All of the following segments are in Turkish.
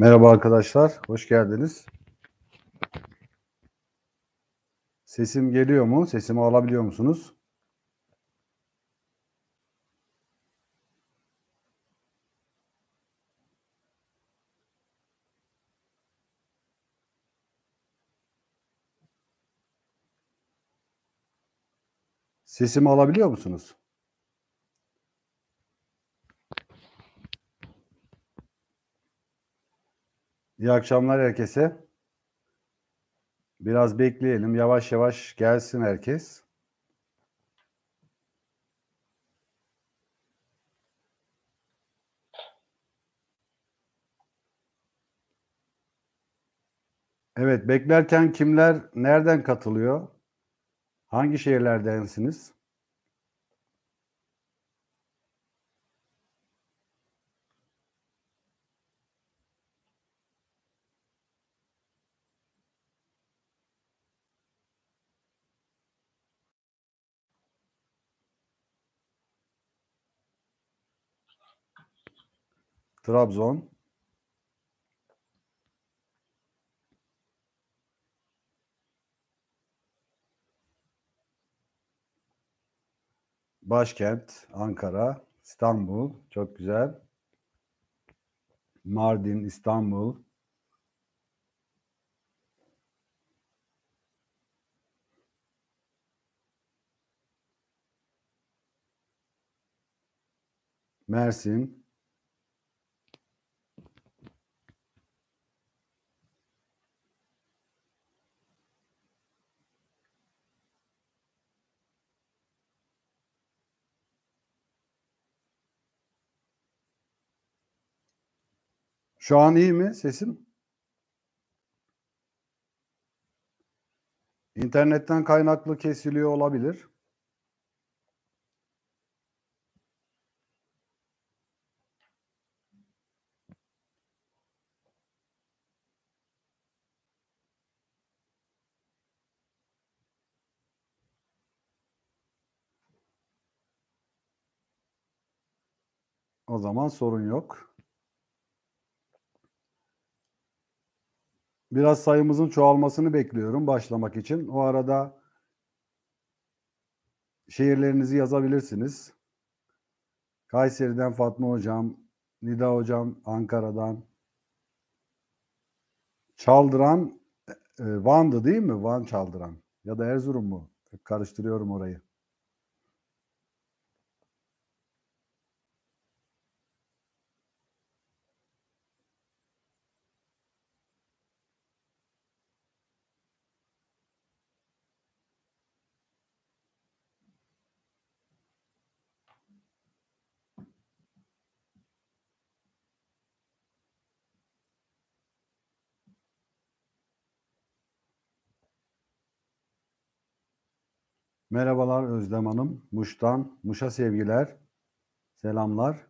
Merhaba arkadaşlar, hoş geldiniz. Sesim geliyor mu? Sesimi alabiliyor musunuz? Sesimi alabiliyor musunuz? İyi akşamlar herkese. Biraz bekleyelim. Yavaş yavaş gelsin herkes. Evet, beklerken kimler nereden katılıyor? Hangi şehirlerdensiniz? Trabzon. Başkent, Ankara, İstanbul. Çok güzel. Mardin, İstanbul. Mersin. Şu an iyi mi sesim? İnternetten kaynaklı kesiliyor olabilir. O zaman sorun yok. Biraz sayımızın çoğalmasını bekliyorum başlamak için. O arada şehirlerinizi yazabilirsiniz. Kayseri'den Fatma Hocam, Nida Hocam Ankara'dan. Çaldıran e, Van'dı değil mi? Van Çaldıran. Ya da Erzurum mu? Karıştırıyorum orayı. Merhabalar Özlem Hanım. Muş'tan, Muş'a sevgiler, selamlar.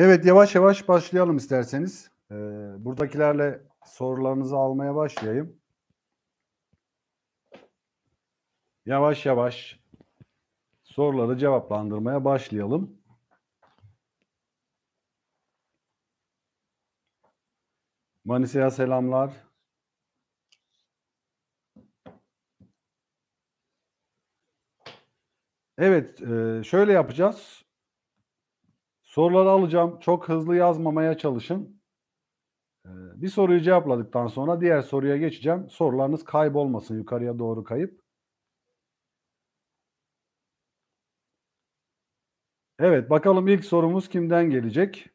Evet yavaş yavaş başlayalım isterseniz. Ee, buradakilerle sorularınızı almaya başlayayım. Yavaş yavaş soruları cevaplandırmaya başlayalım. Manisa'ya selamlar. Evet, e, şöyle yapacağız. Soruları alacağım. Çok hızlı yazmamaya çalışın. Ee, bir soruyu cevapladıktan sonra diğer soruya geçeceğim. Sorularınız kaybolmasın yukarıya doğru kayıp. Evet bakalım ilk sorumuz kimden gelecek?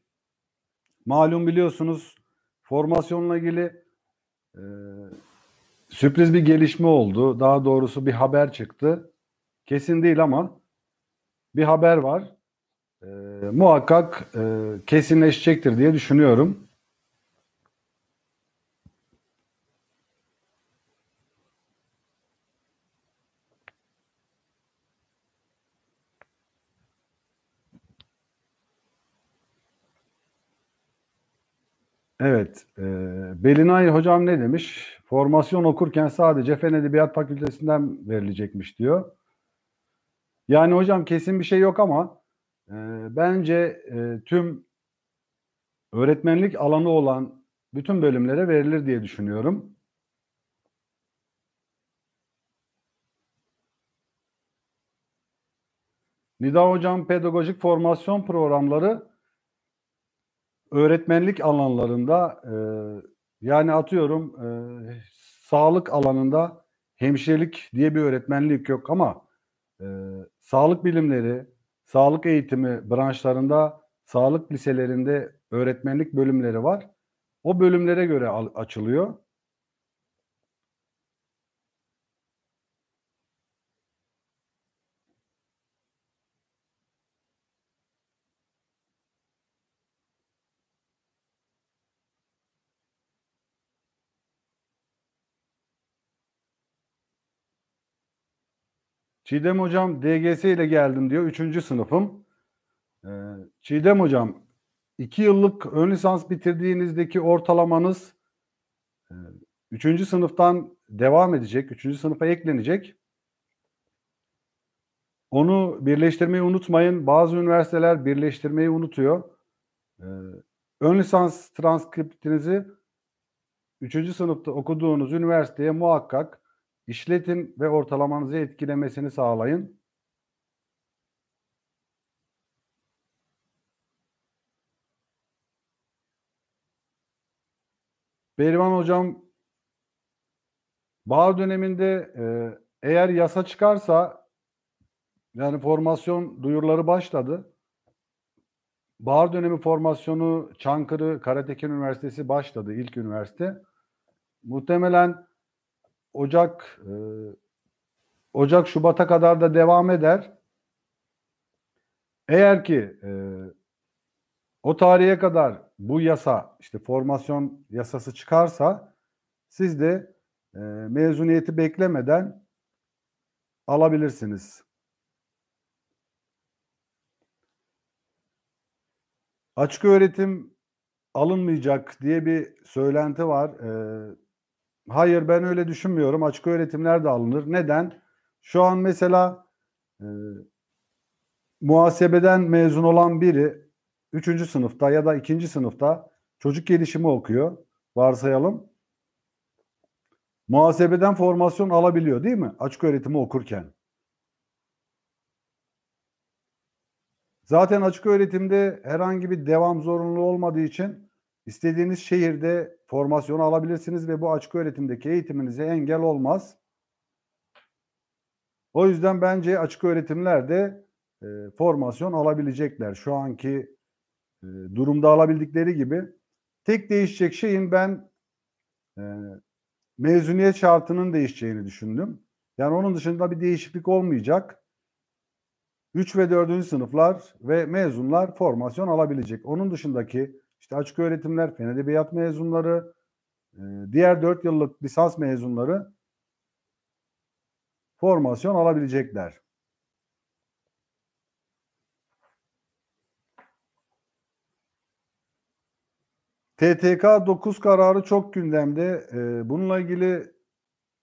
Malum biliyorsunuz formasyonla ilgili e, sürpriz bir gelişme oldu. Daha doğrusu bir haber çıktı. Kesin değil ama bir haber var e, muhakkak e, kesinleşecektir diye düşünüyorum. Evet. E, Belinay hocam ne demiş? Formasyon okurken sadece Fen Edebiyat Fakültesinden verilecekmiş diyor. Yani hocam kesin bir şey yok ama ee, bence e, tüm öğretmenlik alanı olan bütün bölümlere verilir diye düşünüyorum. Nida Hocam pedagojik formasyon programları öğretmenlik alanlarında e, yani atıyorum e, sağlık alanında hemşirelik diye bir öğretmenlik yok ama e, sağlık bilimleri, sağlık eğitimi branşlarında sağlık liselerinde öğretmenlik bölümleri var. O bölümlere göre açılıyor. Çiğdem hocam DGS ile geldim diyor. Üçüncü sınıfım. Ee, Çiğdem hocam iki yıllık ön lisans bitirdiğinizdeki ortalamanız e, üçüncü sınıftan devam edecek. Üçüncü sınıfa eklenecek. Onu birleştirmeyi unutmayın. Bazı üniversiteler birleştirmeyi unutuyor. Ee, ön lisans transkriptinizi üçüncü sınıfta okuduğunuz üniversiteye muhakkak İşletin ve ortalamanızı etkilemesini sağlayın. Berivan hocam bağ döneminde e, eğer yasa çıkarsa yani formasyon duyurları başladı. Bahar dönemi formasyonu Çankırı Karatekin Üniversitesi başladı ilk üniversite. Muhtemelen Ocak e, Ocak Şubat'a kadar da devam eder. Eğer ki e, o tarihe kadar bu yasa işte formasyon yasası çıkarsa siz de e, mezuniyeti beklemeden alabilirsiniz. Açık öğretim alınmayacak diye bir söylenti var. E, Hayır ben öyle düşünmüyorum. Açık öğretimler de alınır. Neden? Şu an mesela e, muhasebeden mezun olan biri 3. sınıfta ya da 2. sınıfta çocuk gelişimi okuyor. Varsayalım. Muhasebeden formasyon alabiliyor değil mi? Açık öğretimi okurken. Zaten açık öğretimde herhangi bir devam zorunlu olmadığı için İstediğiniz şehirde formasyon alabilirsiniz ve bu açık öğretimdeki eğitiminize engel olmaz. O yüzden bence açık öğretimlerde e, formasyon alabilecekler. Şu anki e, durumda alabildikleri gibi. Tek değişecek şeyin ben e, mezuniyet şartının değişeceğini düşündüm. Yani onun dışında bir değişiklik olmayacak. 3 ve 4. sınıflar ve mezunlar formasyon alabilecek. Onun dışındaki işte açık öğretimler, fen edebiyat mezunları, e, diğer 4 yıllık lisans mezunları formasyon alabilecekler. TTK 9 kararı çok gündemde. E, bununla ilgili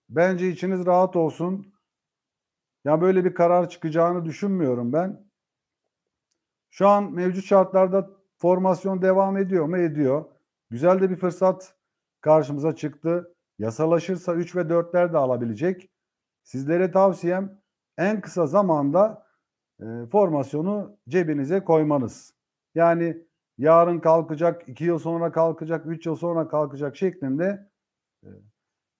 bence içiniz rahat olsun. Ya böyle bir karar çıkacağını düşünmüyorum ben. Şu an mevcut şartlarda Formasyon devam ediyor mu? Ediyor. Güzel de bir fırsat karşımıza çıktı. Yasalaşırsa 3 ve 4'ler de alabilecek. Sizlere tavsiyem en kısa zamanda e, formasyonu cebinize koymanız. Yani yarın kalkacak, 2 yıl sonra kalkacak, 3 yıl sonra kalkacak şeklinde e,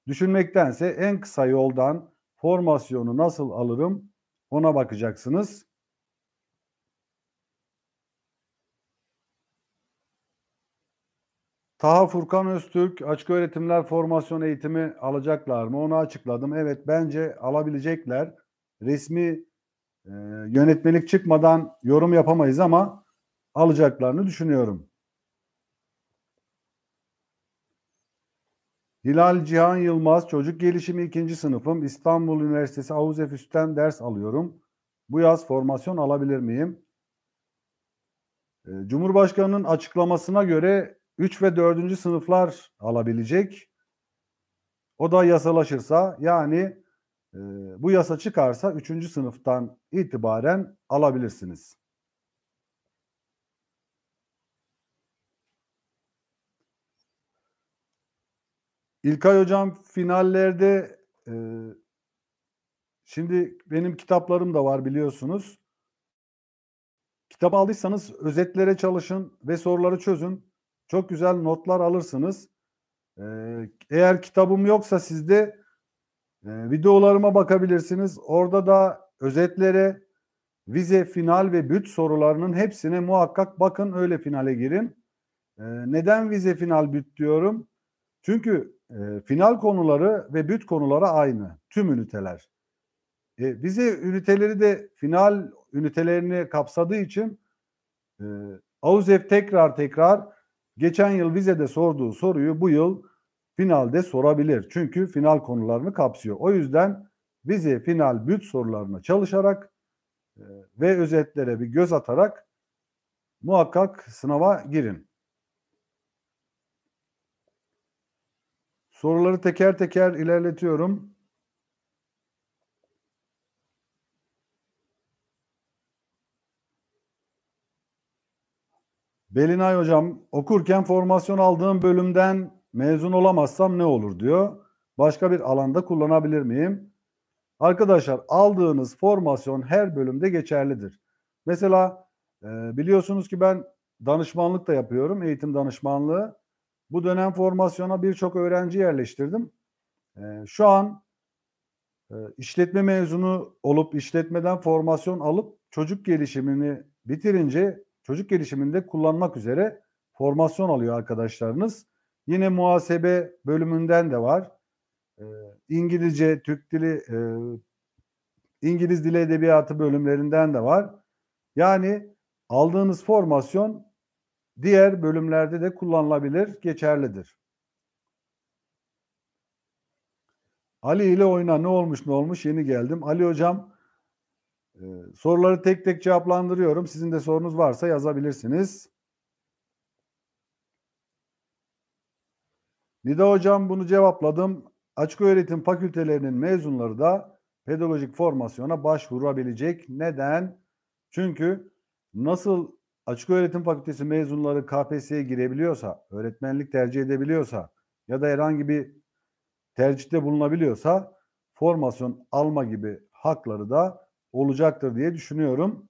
düşünmektense en kısa yoldan formasyonu nasıl alırım ona bakacaksınız. Taha Furkan Öztürk açık öğretimler formasyon eğitimi alacaklar mı? Onu açıkladım. Evet bence alabilecekler. Resmi e, yönetmelik çıkmadan yorum yapamayız ama alacaklarını düşünüyorum. Hilal Cihan Yılmaz çocuk gelişimi ikinci sınıfım İstanbul Üniversitesi Avuz Efüsten ders alıyorum. Bu yaz formasyon alabilir miyim? E, Cumhurbaşkanının açıklamasına göre 3 ve 4. sınıflar alabilecek. O da yasalaşırsa yani e, bu yasa çıkarsa 3. sınıftan itibaren alabilirsiniz. İlkay Hocam finallerde e, şimdi benim kitaplarım da var biliyorsunuz. Kitap aldıysanız özetlere çalışın ve soruları çözün. Çok güzel notlar alırsınız. Ee, eğer kitabım yoksa sizde e, videolarıma bakabilirsiniz. Orada da özetlere, vize, final ve büt sorularının hepsine muhakkak bakın öyle finale girin. Ee, neden vize, final, büt diyorum? Çünkü e, final konuları ve büt konuları aynı. Tüm üniteler. E, vize üniteleri de final ünitelerini kapsadığı için e, auzev tekrar tekrar Geçen yıl vizede sorduğu soruyu bu yıl finalde sorabilir. Çünkü final konularını kapsıyor. O yüzden vize final büt sorularına çalışarak e, ve özetlere bir göz atarak muhakkak sınava girin. Soruları teker teker ilerletiyorum. Belinay hocam okurken formasyon aldığım bölümden mezun olamazsam ne olur diyor. Başka bir alanda kullanabilir miyim? Arkadaşlar aldığınız formasyon her bölümde geçerlidir. Mesela e, biliyorsunuz ki ben danışmanlık da yapıyorum. Eğitim danışmanlığı. Bu dönem formasyona birçok öğrenci yerleştirdim. E, şu an e, işletme mezunu olup işletmeden formasyon alıp çocuk gelişimini bitirince çocuk gelişiminde kullanmak üzere formasyon alıyor arkadaşlarınız. Yine muhasebe bölümünden de var. Ee, İngilizce, Türk dili, e, İngiliz dili edebiyatı bölümlerinden de var. Yani aldığınız formasyon diğer bölümlerde de kullanılabilir, geçerlidir. Ali ile oyna ne olmuş ne olmuş yeni geldim. Ali hocam ee, soruları tek tek cevaplandırıyorum. Sizin de sorunuz varsa yazabilirsiniz. Nida hocam bunu cevapladım. Açık öğretim fakültelerinin mezunları da pedagojik formasyona başvurabilecek. Neden? Çünkü nasıl açık öğretim fakültesi mezunları KPSS'ye girebiliyorsa, öğretmenlik tercih edebiliyorsa ya da herhangi bir tercihte bulunabiliyorsa formasyon alma gibi hakları da olacaktır diye düşünüyorum.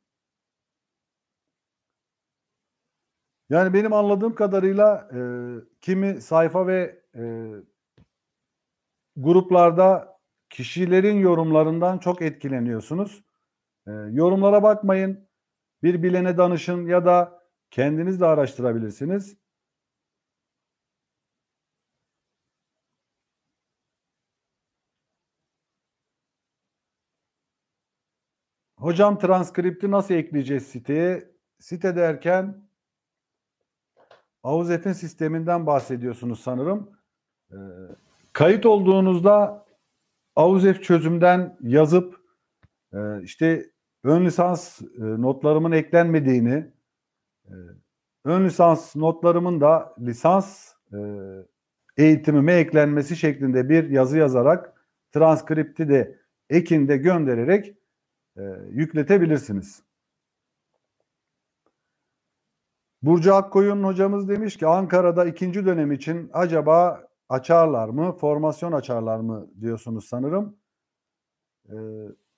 Yani benim anladığım kadarıyla e, kimi sayfa ve e, gruplarda kişilerin yorumlarından çok etkileniyorsunuz. E, yorumlara bakmayın. Bir bilene danışın ya da kendiniz de araştırabilirsiniz. Hocam transkripti nasıl ekleyeceğiz siteye? Site derken Avuzet'in sisteminden bahsediyorsunuz sanırım. Ee, kayıt olduğunuzda Avuzet çözümden yazıp e, işte ön lisans e, notlarımın eklenmediğini, e, ön lisans notlarımın da lisans e, eğitimime eklenmesi şeklinde bir yazı yazarak transkripti de ekinde göndererek e, yükletebilirsiniz. Burcu Akkoyun hocamız demiş ki Ankara'da ikinci dönem için acaba açarlar mı, formasyon açarlar mı diyorsunuz sanırım. Ee,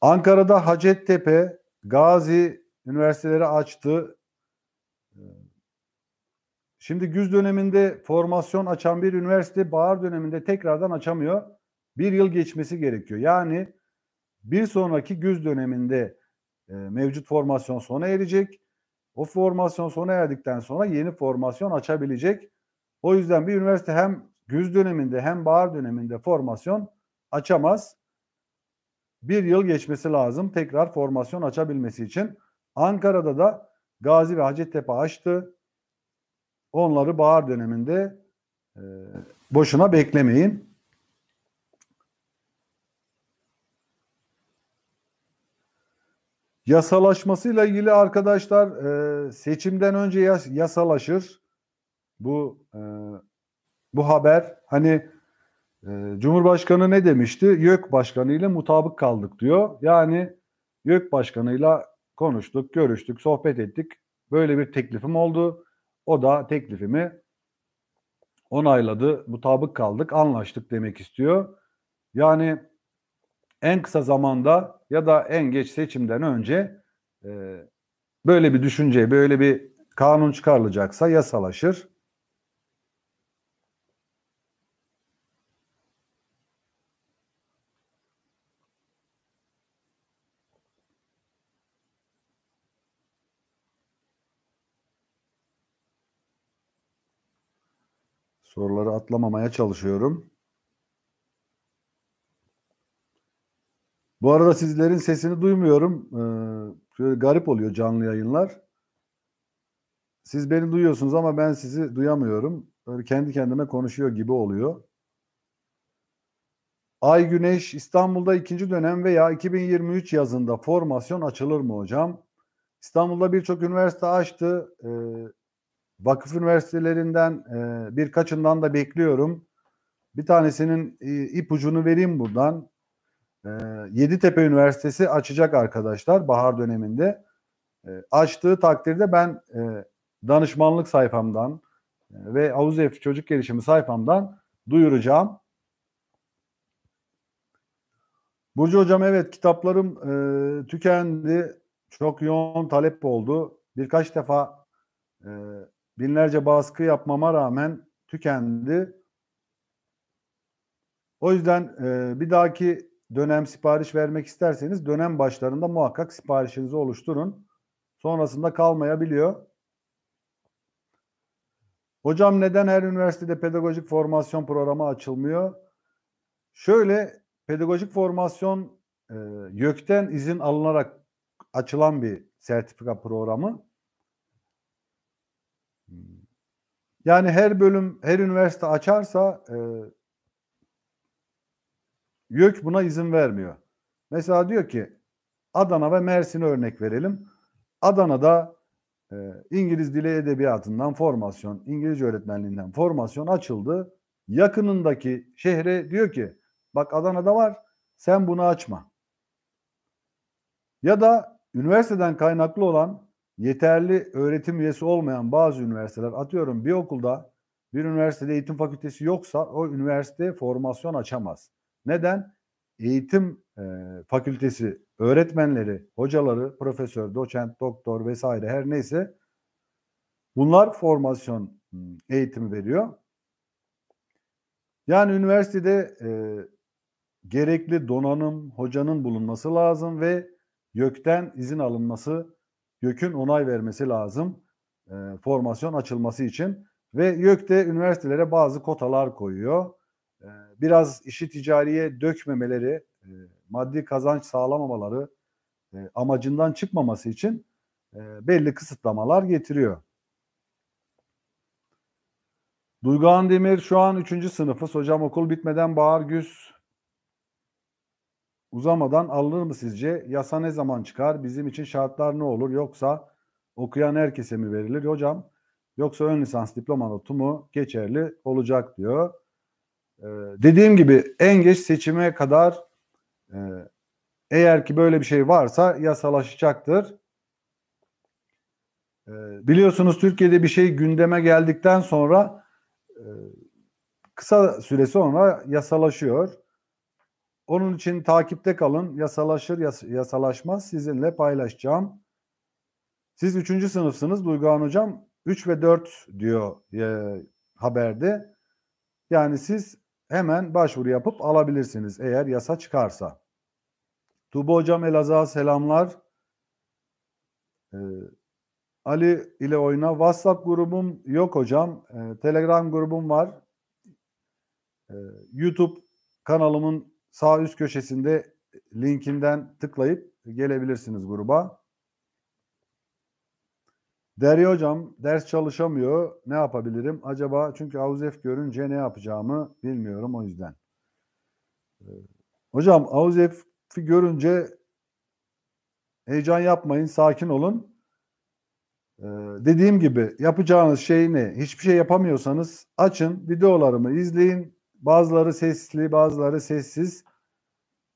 Ankara'da Hacettepe, Gazi üniversiteleri açtı. E, Şimdi güz döneminde formasyon açan bir üniversite bahar döneminde tekrardan açamıyor. Bir yıl geçmesi gerekiyor. Yani bir sonraki güz döneminde e, mevcut formasyon sona erecek. O formasyon sona erdikten sonra yeni formasyon açabilecek. O yüzden bir üniversite hem güz döneminde hem bahar döneminde formasyon açamaz. Bir yıl geçmesi lazım tekrar formasyon açabilmesi için. Ankara'da da Gazi ve Hacettepe açtı. Onları bahar döneminde e, boşuna beklemeyin. Yasalaşmasıyla ilgili arkadaşlar e, seçimden önce yas yasalaşır. Bu e, bu haber hani e, Cumhurbaşkanı ne demişti? YÖK Başkanı ile mutabık kaldık diyor. Yani YÖK Başkanı ile konuştuk, görüştük, sohbet ettik. Böyle bir teklifim oldu. O da teklifimi onayladı, mutabık kaldık, anlaştık demek istiyor. Yani en kısa zamanda ya da en geç seçimden önce e, böyle bir düşünce, böyle bir kanun çıkarılacaksa yasalaşır. Soruları atlamamaya çalışıyorum. Bu arada sizlerin sesini duymuyorum. Ee, şöyle garip oluyor canlı yayınlar. Siz beni duyuyorsunuz ama ben sizi duyamıyorum. Böyle kendi kendime konuşuyor gibi oluyor. Ay Güneş İstanbul'da ikinci dönem veya 2023 yazında formasyon açılır mı hocam? İstanbul'da birçok üniversite açtı. Ee, vakıf üniversitelerinden e, birkaçından da bekliyorum. Bir tanesinin e, ipucunu vereyim buradan. E, Yeditepe Üniversitesi açacak arkadaşlar bahar döneminde. Ee, açtığı takdirde ben e, danışmanlık sayfamdan e, ve Avuzef Çocuk Gelişimi sayfamdan duyuracağım. Burcu Hocam evet kitaplarım e, tükendi. Çok yoğun talep oldu. Birkaç defa e, binlerce baskı yapmama rağmen tükendi. O yüzden e, bir dahaki dönem sipariş vermek isterseniz dönem başlarında muhakkak siparişinizi oluşturun. Sonrasında kalmayabiliyor. Hocam neden her üniversitede pedagojik formasyon programı açılmıyor? Şöyle pedagojik formasyon e, YÖK'ten izin alınarak açılan bir sertifika programı. Hmm. Yani her bölüm, her üniversite açarsa e, YÖK buna izin vermiyor. Mesela diyor ki Adana ve Mersin'e örnek verelim. Adana'da e, İngiliz dili edebiyatından formasyon, İngilizce öğretmenliğinden formasyon açıldı. Yakınındaki şehre diyor ki bak Adana'da var sen bunu açma. Ya da üniversiteden kaynaklı olan yeterli öğretim üyesi olmayan bazı üniversiteler atıyorum bir okulda bir üniversitede eğitim fakültesi yoksa o üniversite formasyon açamaz. Neden? Eğitim e, fakültesi öğretmenleri, hocaları, profesör, doçent, doktor vesaire her neyse bunlar formasyon hmm, eğitimi veriyor. Yani üniversitede e, gerekli donanım, hocanın bulunması lazım ve YÖK'ten izin alınması, YÖK'ün onay vermesi lazım e, formasyon açılması için. Ve YÖK de üniversitelere bazı kotalar koyuyor. Ee, biraz işi ticariye dökmemeleri, e, maddi kazanç sağlamamaları e, amacından çıkmaması için e, belli kısıtlamalar getiriyor. Duyguhan Demir şu an 3. sınıfız. Hocam okul bitmeden Bahar Güz uzamadan alınır mı sizce? Yasa ne zaman çıkar? Bizim için şartlar ne olur? Yoksa okuyan herkese mi verilir? Hocam yoksa ön lisans diploma notu mu geçerli olacak diyor. Ee, dediğim gibi en geç seçime kadar e, eğer ki böyle bir şey varsa yasalaşacaktır. Ee, biliyorsunuz Türkiye'de bir şey gündeme geldikten sonra e, kısa süre sonra yasalaşıyor. Onun için takipte kalın. Yasalaşır, yas yasalaşmaz sizinle paylaşacağım. Siz üçüncü sınıfsınız Duyguhan Hocam. 3 ve 4 diyor e, haberde. Yani siz hemen başvuru yapıp alabilirsiniz eğer yasa çıkarsa. Tuğba Hocam Elazığ'a selamlar. Ee, Ali ile oyna. WhatsApp grubum yok hocam. Ee, Telegram grubum var. Ee, YouTube kanalımın sağ üst köşesinde linkinden tıklayıp gelebilirsiniz gruba. Derya hocam ders çalışamıyor. Ne yapabilirim? Acaba çünkü Auzef görünce ne yapacağımı bilmiyorum o yüzden. Ee, hocam Avuzef'i görünce heyecan yapmayın, sakin olun. Ee, dediğim gibi yapacağınız şey ne? Hiçbir şey yapamıyorsanız açın, videolarımı izleyin. Bazıları sesli, bazıları sessiz.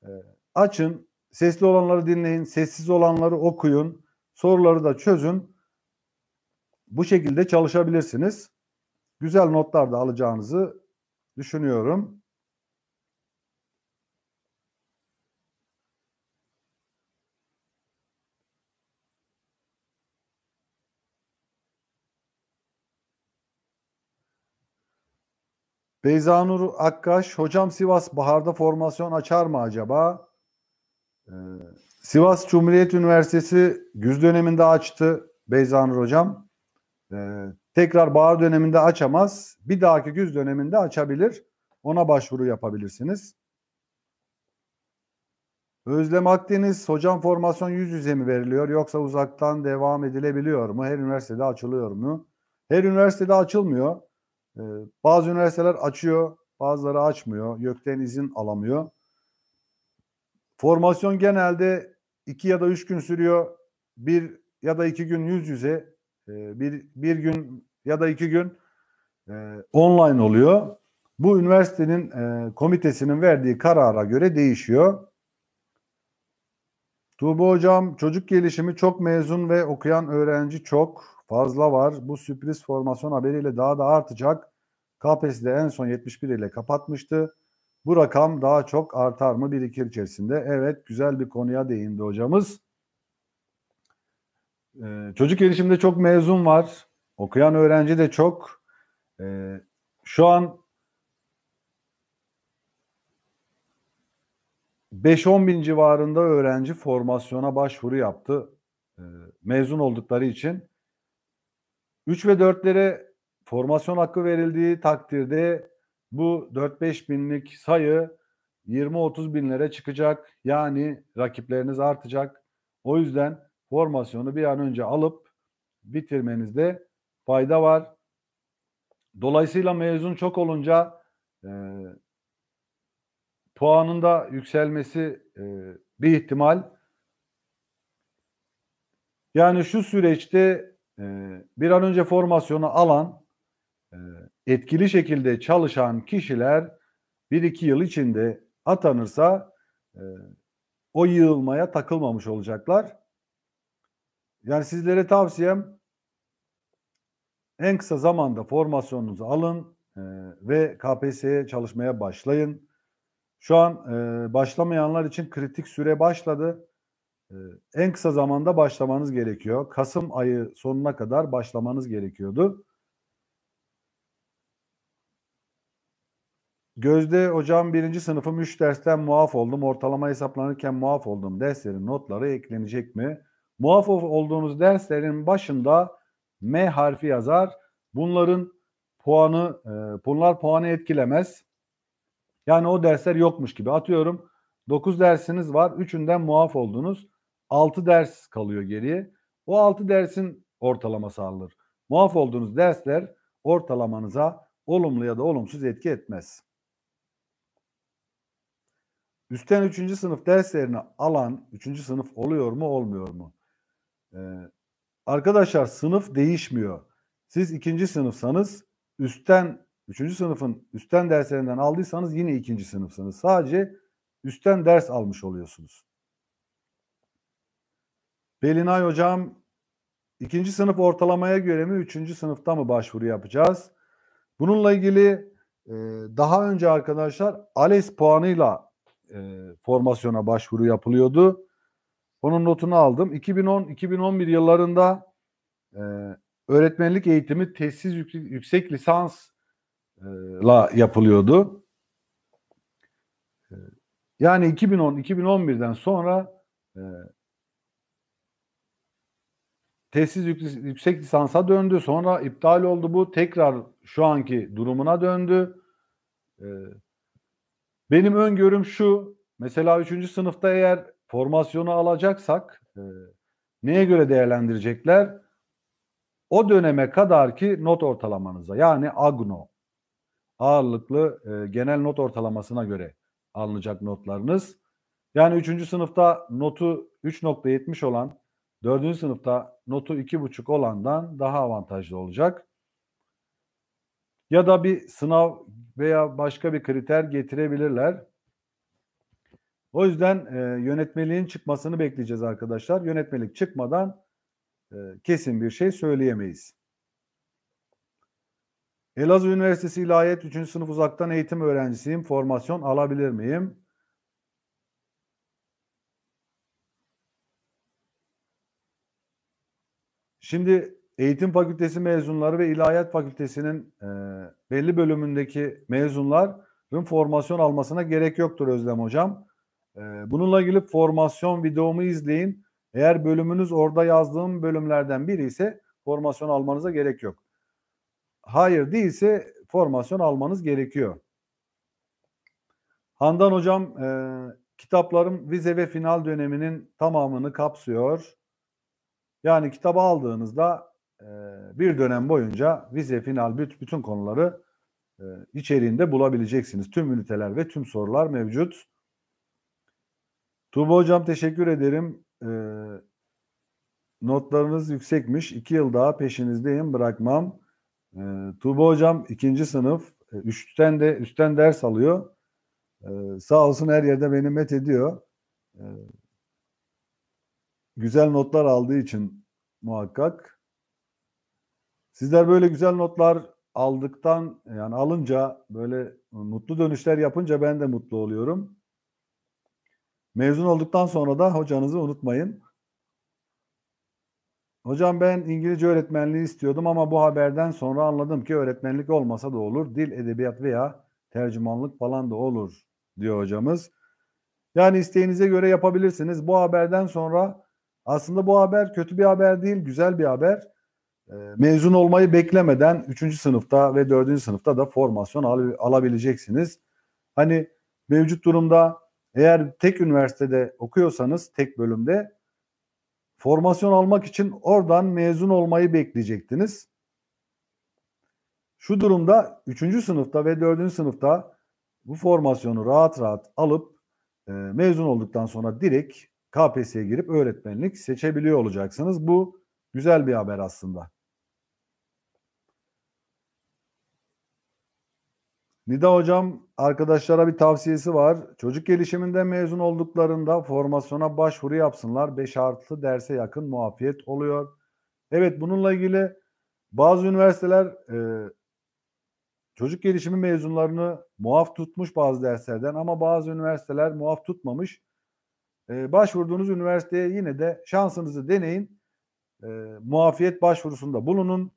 Ee, açın, sesli olanları dinleyin, sessiz olanları okuyun, soruları da çözün bu şekilde çalışabilirsiniz. Güzel notlar da alacağınızı düşünüyorum. Beyza Nur Akkaş, hocam Sivas baharda formasyon açar mı acaba? Ee, Sivas Cumhuriyet Üniversitesi güz döneminde açtı Beyza Nur hocam. Ee, tekrar bahar döneminde açamaz. Bir dahaki güz döneminde açabilir. Ona başvuru yapabilirsiniz. Özlem Akdeniz, hocam formasyon yüz yüze mi veriliyor yoksa uzaktan devam edilebiliyor mu? Her üniversitede açılıyor mu? Her üniversitede açılmıyor. Ee, bazı üniversiteler açıyor, bazıları açmıyor. YÖK'ten izin alamıyor. Formasyon genelde iki ya da üç gün sürüyor. bir ya da iki gün yüz yüze ee, bir, bir gün ya da iki gün e, online oluyor. Bu üniversitenin e, komitesinin verdiği karara göre değişiyor. Tuğba Hocam çocuk gelişimi çok mezun ve okuyan öğrenci çok fazla var. Bu sürpriz formasyon haberiyle daha da artacak. KPSS de en son 71 ile kapatmıştı. Bu rakam daha çok artar mı bir iki içerisinde? Evet güzel bir konuya değindi hocamız. Ee, çocuk gelişimde çok mezun var. Okuyan öğrenci de çok. Ee, şu an 5-10 bin civarında öğrenci formasyona başvuru yaptı. Ee, mezun oldukları için 3 ve 4'lere formasyon hakkı verildiği takdirde bu 4-5 binlik sayı 20-30 binlere çıkacak. Yani rakipleriniz artacak. O yüzden formasyonu bir an önce alıp bitirmenizde fayda var. Dolayısıyla mezun çok olunca e, puanında yükselmesi e, bir ihtimal. Yani şu süreçte e, bir an önce formasyonu alan, e, etkili şekilde çalışan kişiler bir iki yıl içinde atanırsa e, o yığılmaya takılmamış olacaklar. Yani sizlere tavsiyem en kısa zamanda formasyonunuzu alın e, ve KPSS'ye çalışmaya başlayın. Şu an e, başlamayanlar için kritik süre başladı. E, en kısa zamanda başlamanız gerekiyor. Kasım ayı sonuna kadar başlamanız gerekiyordu. Gözde hocam birinci sınıfım 3 dersten muaf oldum. Ortalama hesaplanırken muaf oldum. Derslerin notları eklenecek mi? Muaf olduğunuz derslerin başında M harfi yazar. Bunların puanı e, bunlar puanı etkilemez. Yani o dersler yokmuş gibi. Atıyorum 9 dersiniz var. üçünden muaf oldunuz. 6 ders kalıyor geriye. O 6 dersin ortalaması alınır. Muaf olduğunuz dersler ortalamanıza olumlu ya da olumsuz etki etmez. Üstten 3. sınıf derslerini alan 3. sınıf oluyor mu olmuyor mu? Ee, arkadaşlar sınıf değişmiyor. Siz ikinci sınıfsanız üstten, üçüncü sınıfın üstten derslerinden aldıysanız yine ikinci sınıfsınız. Sadece üstten ders almış oluyorsunuz. Belinay hocam ikinci sınıf ortalamaya göre mi üçüncü sınıfta mı başvuru yapacağız? Bununla ilgili e, daha önce arkadaşlar ALES puanıyla e, formasyona başvuru yapılıyordu. Onun notunu aldım. 2010-2011 yıllarında e, öğretmenlik eğitimi tesis yüksek, yüksek lisansla e, yapılıyordu. yani 2010-2011'den sonra e, tesis yüksek, yüksek lisansa döndü. Sonra iptal oldu bu. Tekrar şu anki durumuna döndü. E, benim öngörüm şu. Mesela 3. sınıfta eğer formasyonu alacaksak e, neye göre değerlendirecekler? O döneme kadar ki not ortalamanıza yani AGNO ağırlıklı e, genel not ortalamasına göre alınacak notlarınız. Yani 3. sınıfta notu 3.70 olan 4. sınıfta notu 2.5 olandan daha avantajlı olacak. Ya da bir sınav veya başka bir kriter getirebilirler. O yüzden e, yönetmeliğin çıkmasını bekleyeceğiz arkadaşlar. Yönetmelik çıkmadan e, kesin bir şey söyleyemeyiz. Elazığ Üniversitesi İlahiyat 3. sınıf uzaktan eğitim öğrencisiyim. Formasyon alabilir miyim? Şimdi eğitim fakültesi mezunları ve ilahiyat fakültesinin e, belli bölümündeki mezunların formasyon almasına gerek yoktur Özlem Hocam. Ee, bununla ilgili formasyon videomu izleyin. Eğer bölümünüz orada yazdığım bölümlerden biri ise formasyon almanıza gerek yok. Hayır değilse formasyon almanız gerekiyor. Handan hocam e, kitaplarım vize ve final döneminin tamamını kapsıyor. Yani kitabı aldığınızda e, bir dönem boyunca vize, final, bütün konuları e, içeriğinde bulabileceksiniz. Tüm üniteler ve tüm sorular mevcut. Tuğba Hocam teşekkür ederim. Ee, notlarınız yüksekmiş. İki yıl daha peşinizdeyim bırakmam. Ee, Tuğba Hocam ikinci sınıf. Ee, üçten de üstten ders alıyor. Ee, sağ olsun her yerde beni met ediyor. Ee, güzel notlar aldığı için muhakkak. Sizler böyle güzel notlar aldıktan yani alınca böyle mutlu dönüşler yapınca ben de mutlu oluyorum. Mezun olduktan sonra da hocanızı unutmayın. Hocam ben İngilizce öğretmenliği istiyordum ama bu haberden sonra anladım ki öğretmenlik olmasa da olur. Dil, edebiyat veya tercümanlık falan da olur diyor hocamız. Yani isteğinize göre yapabilirsiniz. Bu haberden sonra aslında bu haber kötü bir haber değil, güzel bir haber. Ee, mezun olmayı beklemeden 3. sınıfta ve 4. sınıfta da formasyon alabileceksiniz. Hani mevcut durumda eğer tek üniversitede okuyorsanız tek bölümde formasyon almak için oradan mezun olmayı bekleyecektiniz. Şu durumda 3. sınıfta ve 4. sınıfta bu formasyonu rahat rahat alıp e, mezun olduktan sonra direkt KPSS'ye girip öğretmenlik seçebiliyor olacaksınız. Bu güzel bir haber aslında. Nida hocam arkadaşlara bir tavsiyesi var. Çocuk gelişiminde mezun olduklarında formasyona başvuru yapsınlar. 5 artı derse yakın muafiyet oluyor. Evet bununla ilgili bazı üniversiteler e, çocuk gelişimi mezunlarını muaf tutmuş bazı derslerden ama bazı üniversiteler muaf tutmamış. E, başvurduğunuz üniversiteye yine de şansınızı deneyin. E, muafiyet başvurusunda bulunun.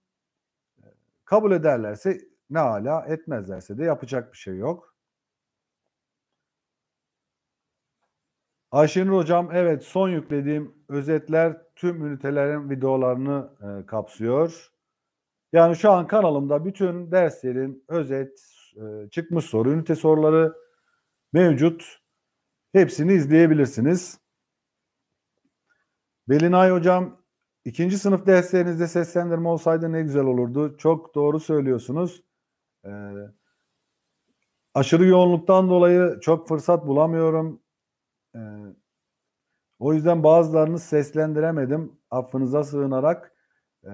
E, kabul ederlerse ne ala etmezlerse de yapacak bir şey yok. Ayşenur Hocam evet son yüklediğim özetler tüm ünitelerin videolarını e, kapsıyor. Yani şu an kanalımda bütün derslerin özet e, çıkmış soru ünite soruları mevcut. Hepsini izleyebilirsiniz. Belinay Hocam ikinci sınıf derslerinizde seslendirme olsaydı ne güzel olurdu. Çok doğru söylüyorsunuz. E, aşırı yoğunluktan dolayı çok fırsat bulamıyorum. E, o yüzden bazılarını seslendiremedim. Affınıza sığınarak. E,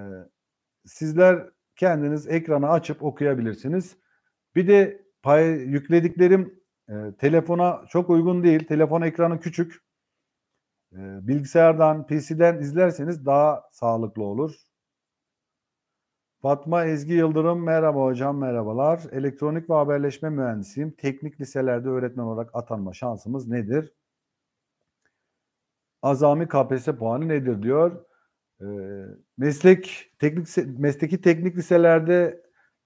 sizler kendiniz ekranı açıp okuyabilirsiniz. Bir de pay, yüklediklerim e, telefona çok uygun değil. Telefon ekranı küçük. E, bilgisayardan, PC'den izlerseniz daha sağlıklı olur. Fatma Ezgi Yıldırım merhaba hocam merhabalar. Elektronik ve haberleşme mühendisiyim. Teknik liselerde öğretmen olarak atanma şansımız nedir? Azami KPSS puanı nedir diyor. E, meslek teknik mesleki teknik liselerde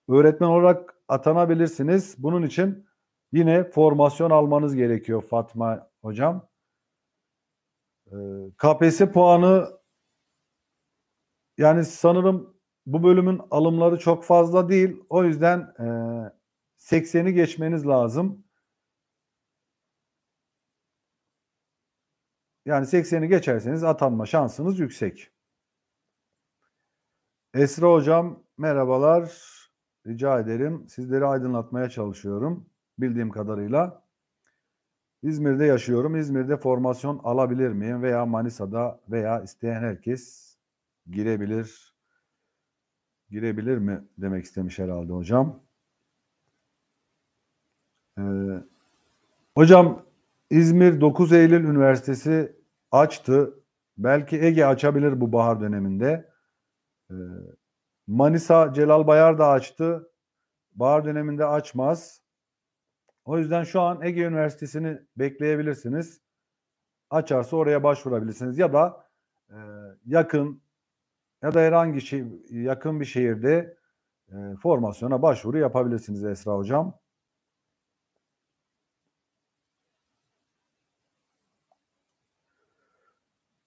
öğretmen olarak atanabilirsiniz. Bunun için yine formasyon almanız gerekiyor Fatma hocam. E, ee, KPSS puanı yani sanırım bu bölümün alımları çok fazla değil. O yüzden e, 80'i geçmeniz lazım. Yani 80'i geçerseniz atanma şansınız yüksek. Esra Hocam merhabalar. Rica ederim. Sizleri aydınlatmaya çalışıyorum bildiğim kadarıyla. İzmir'de yaşıyorum. İzmir'de formasyon alabilir miyim veya Manisa'da veya isteyen herkes girebilir girebilir mi demek istemiş herhalde hocam. Ee, hocam İzmir 9 Eylül Üniversitesi açtı. Belki Ege açabilir bu bahar döneminde. Ee, Manisa Celal Bayar da açtı. Bahar döneminde açmaz. O yüzden şu an Ege Üniversitesi'ni bekleyebilirsiniz. Açarsa oraya başvurabilirsiniz ya da e, yakın ya da herhangi şey, yakın bir şehirde e, formasyona başvuru yapabilirsiniz Esra Hocam.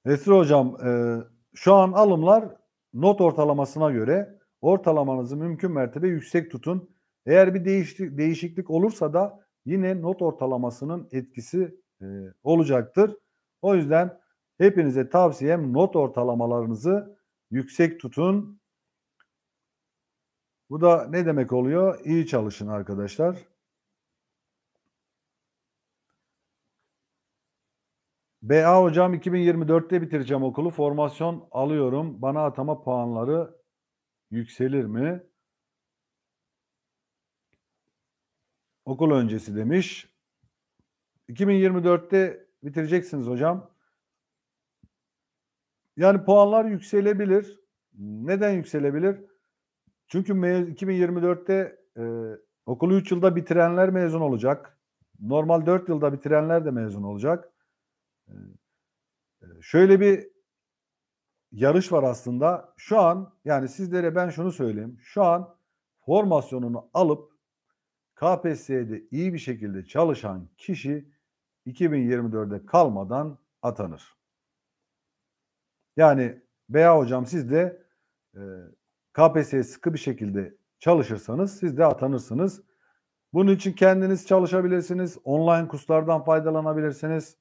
Esra Hocam e, şu an alımlar not ortalamasına göre ortalamanızı mümkün mertebe yüksek tutun. Eğer bir değişiklik, değişiklik olursa da yine not ortalamasının etkisi e, olacaktır. O yüzden hepinize tavsiyem not ortalamalarınızı yüksek tutun. Bu da ne demek oluyor? İyi çalışın arkadaşlar. BA hocam 2024'te bitireceğim okulu. Formasyon alıyorum. Bana atama puanları yükselir mi? Okul öncesi demiş. 2024'te bitireceksiniz hocam. Yani puanlar yükselebilir. Neden yükselebilir? Çünkü 2024'te e, okulu 3 yılda bitirenler mezun olacak. Normal 4 yılda bitirenler de mezun olacak. E, e, şöyle bir yarış var aslında. Şu an yani sizlere ben şunu söyleyeyim. Şu an formasyonunu alıp KPSS'de iyi bir şekilde çalışan kişi 2024'de kalmadan atanır. Yani Beya hocam siz de e, KPSS'ye sıkı bir şekilde çalışırsanız siz de atanırsınız. Bunun için kendiniz çalışabilirsiniz. Online kurslardan faydalanabilirsiniz.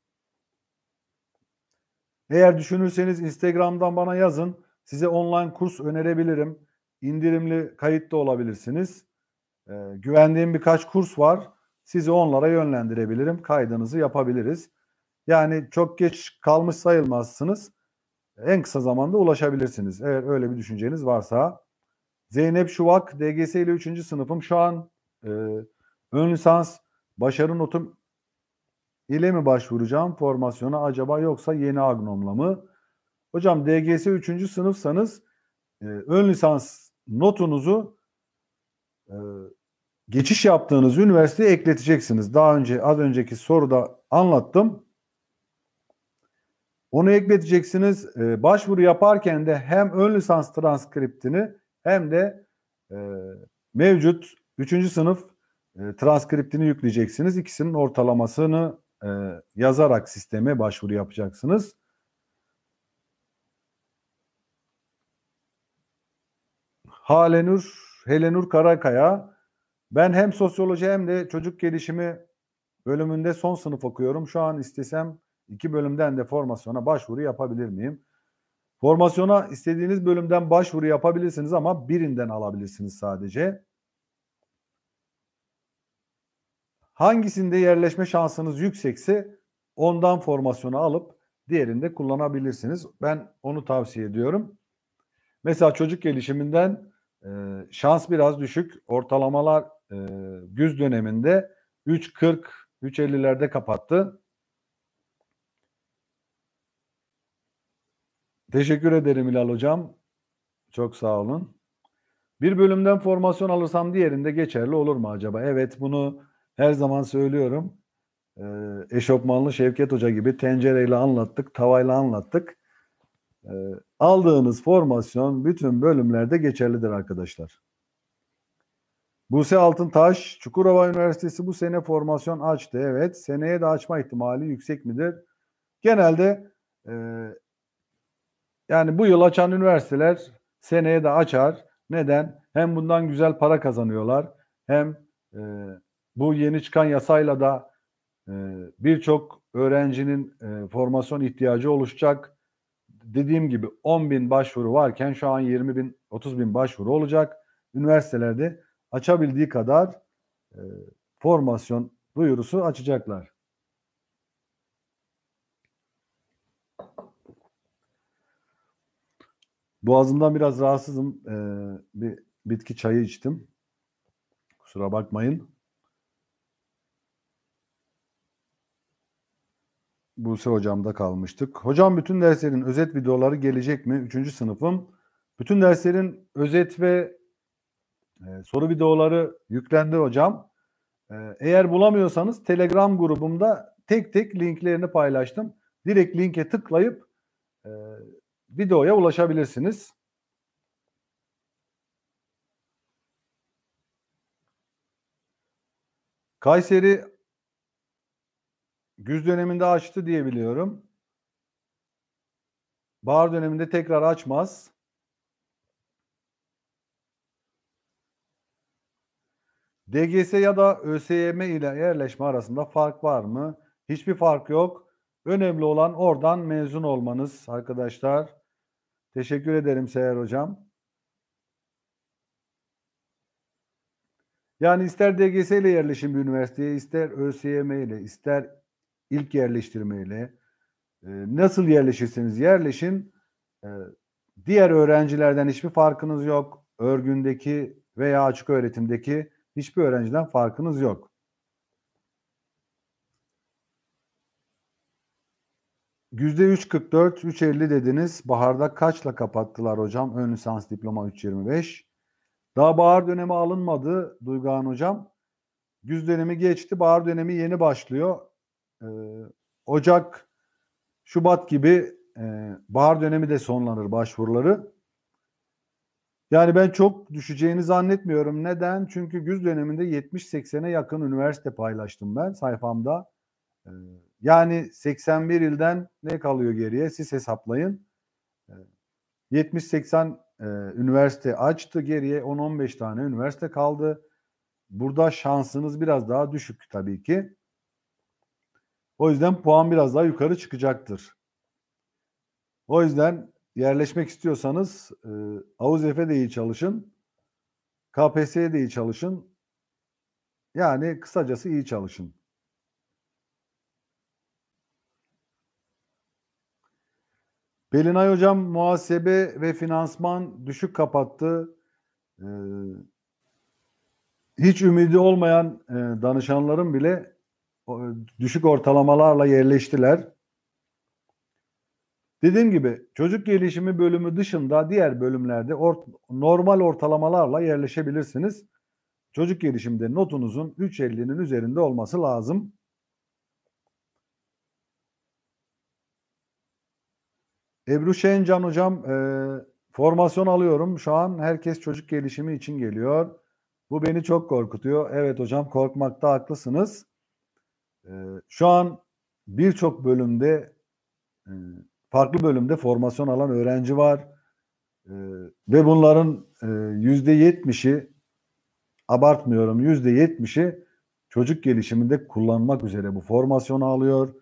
Eğer düşünürseniz Instagram'dan bana yazın. Size online kurs önerebilirim. İndirimli kayıtlı olabilirsiniz. Ee, güvendiğim birkaç kurs var. Sizi onlara yönlendirebilirim. Kaydınızı yapabiliriz. Yani çok geç kalmış sayılmazsınız en kısa zamanda ulaşabilirsiniz. Eğer öyle bir düşünceniz varsa. Zeynep Şuvak, DGS ile 3. sınıfım. Şu an e, ön lisans başarı notum ile mi başvuracağım formasyona acaba yoksa yeni agnomla mı? Hocam DGS 3. sınıfsanız e, ön lisans notunuzu e, geçiş yaptığınız üniversiteye ekleteceksiniz. Daha önce az önceki soruda anlattım. Onu ekleteceksiniz. E, başvuru yaparken de hem ön lisans transkriptini hem de e, mevcut 3. sınıf e, transkriptini yükleyeceksiniz. İkisinin ortalamasını e, yazarak sisteme başvuru yapacaksınız. Halenur, Helenur Karakaya. Ben hem sosyoloji hem de çocuk gelişimi bölümünde son sınıf okuyorum. Şu an istesem İki bölümden de formasyona başvuru yapabilir miyim? Formasyona istediğiniz bölümden başvuru yapabilirsiniz ama birinden alabilirsiniz sadece. Hangisinde yerleşme şansınız yüksekse ondan formasyonu alıp diğerinde kullanabilirsiniz. Ben onu tavsiye ediyorum. Mesela çocuk gelişiminden e, şans biraz düşük. Ortalamalar e, güz döneminde 3.40 3.50'lerde kapattı. Teşekkür ederim Hilal Hocam. Çok sağ olun. Bir bölümden formasyon alırsam diğerinde geçerli olur mu acaba? Evet bunu her zaman söylüyorum. Ee, eşofmanlı Şevket Hoca gibi tencereyle anlattık, tavayla anlattık. Ee, aldığınız formasyon bütün bölümlerde geçerlidir arkadaşlar. Buse Altıntaş, Çukurova Üniversitesi bu sene formasyon açtı. Evet, seneye de açma ihtimali yüksek midir? Genelde e, yani bu yıl açan üniversiteler seneye de açar. Neden? Hem bundan güzel para kazanıyorlar hem e, bu yeni çıkan yasayla da e, birçok öğrencinin e, formasyon ihtiyacı oluşacak. Dediğim gibi 10 bin başvuru varken şu an 20 bin 30 bin başvuru olacak. Üniversitelerde açabildiği kadar e, formasyon duyurusu açacaklar. Boğazımdan biraz rahatsızım. Ee, bir bitki çayı içtim. Kusura bakmayın. Buse hocamda kalmıştık. Hocam bütün derslerin özet videoları gelecek mi? Üçüncü sınıfım. Bütün derslerin özet ve e, soru videoları yüklendi hocam. E, eğer bulamıyorsanız Telegram grubumda tek tek linklerini paylaştım. Direkt linke tıklayıp e, videoya ulaşabilirsiniz. Kayseri güz döneminde açtı diye biliyorum. Bahar döneminde tekrar açmaz. DGS ya da ÖSYM ile yerleşme arasında fark var mı? Hiçbir fark yok. Önemli olan oradan mezun olmanız arkadaşlar. Teşekkür ederim Seher Hocam. Yani ister DGS ile yerleşim bir üniversiteye, ister ÖSYM ile, ister ilk yerleştirme ile e, nasıl yerleşirseniz yerleşin e, diğer öğrencilerden hiçbir farkınız yok. Örgündeki veya açık öğretimdeki hiçbir öğrenciden farkınız yok. %3.44, 3.50 dediniz. Baharda kaçla kapattılar hocam? Ön lisans diploma 3.25. Daha bahar dönemi alınmadı Duyguhan hocam. Güz dönemi geçti. Bahar dönemi yeni başlıyor. Ee, Ocak, Şubat gibi e, bahar dönemi de sonlanır başvuruları. Yani ben çok düşeceğini zannetmiyorum. Neden? Çünkü güz döneminde 70-80'e yakın üniversite paylaştım ben sayfamda. Ee, yani 81 ilden ne kalıyor geriye? Siz hesaplayın. 70-80 ee, e, üniversite açtı geriye 10-15 tane üniversite kaldı. Burada şansınız biraz daha düşük tabii ki. O yüzden puan biraz daha yukarı çıkacaktır. O yüzden yerleşmek istiyorsanız e, de iyi çalışın. KPSS'ye de iyi çalışın. Yani kısacası iyi çalışın. Belinay Hocam muhasebe ve finansman düşük kapattı. Ee, hiç ümidi olmayan e, danışanların bile düşük ortalamalarla yerleştiler. Dediğim gibi çocuk gelişimi bölümü dışında diğer bölümlerde or normal ortalamalarla yerleşebilirsiniz. Çocuk gelişimde notunuzun 3.50'nin üzerinde olması lazım. Ebru Şencan hocam e, formasyon alıyorum. Şu an herkes çocuk gelişimi için geliyor. Bu beni çok korkutuyor. Evet hocam korkmakta haklısınız. E, şu an birçok bölümde e, farklı bölümde formasyon alan öğrenci var. E, ve bunların e, yüzde yetmişi abartmıyorum yüzde yetmişi çocuk gelişiminde kullanmak üzere bu formasyonu alıyor.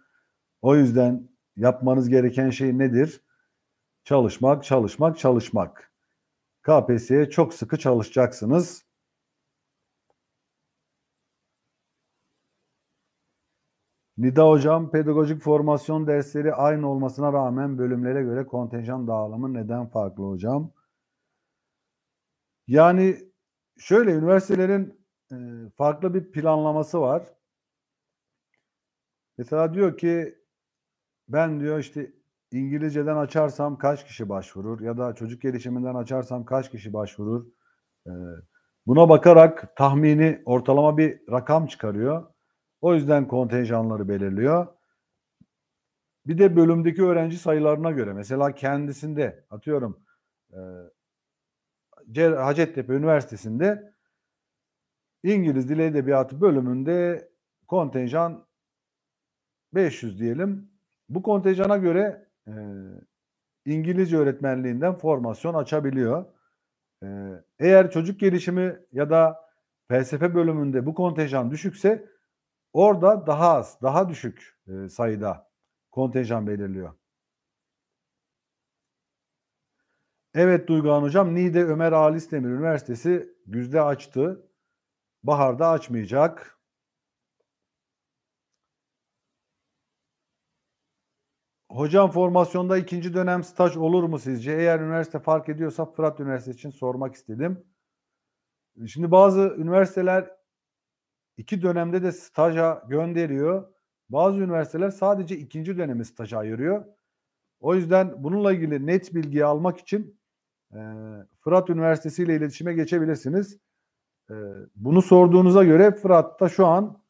O yüzden yapmanız gereken şey nedir? Çalışmak, çalışmak, çalışmak. KPSS'ye çok sıkı çalışacaksınız. Nida hocam pedagojik formasyon dersleri aynı olmasına rağmen bölümlere göre kontenjan dağılımı neden farklı hocam? Yani şöyle üniversitelerin e, farklı bir planlaması var. Mesela diyor ki ben diyor işte İngilizceden açarsam kaç kişi başvurur ya da çocuk gelişiminden açarsam kaç kişi başvurur? Ee, buna bakarak tahmini ortalama bir rakam çıkarıyor. O yüzden kontenjanları belirliyor. Bir de bölümdeki öğrenci sayılarına göre mesela kendisinde atıyorum e, Hacettepe Üniversitesi'nde İngiliz Dil Edebiyatı bölümünde kontenjan 500 diyelim. Bu kontenjana göre e, İngilizce öğretmenliğinden formasyon açabiliyor. E, eğer çocuk gelişimi ya da felsefe bölümünde bu kontenjan düşükse orada daha az, daha düşük e, sayıda kontenjan belirliyor. Evet Duyguhan Hocam, Niğde Ömer Ali Demir Üniversitesi güzde açtı. Baharda açmayacak. Hocam formasyonda ikinci dönem staj olur mu sizce? Eğer üniversite fark ediyorsa Fırat Üniversitesi için sormak istedim. Şimdi bazı üniversiteler iki dönemde de staja gönderiyor. Bazı üniversiteler sadece ikinci dönemi staja ayırıyor. O yüzden bununla ilgili net bilgi almak için e, Fırat Üniversitesi ile iletişime geçebilirsiniz. E, bunu sorduğunuza göre Fırat'ta şu an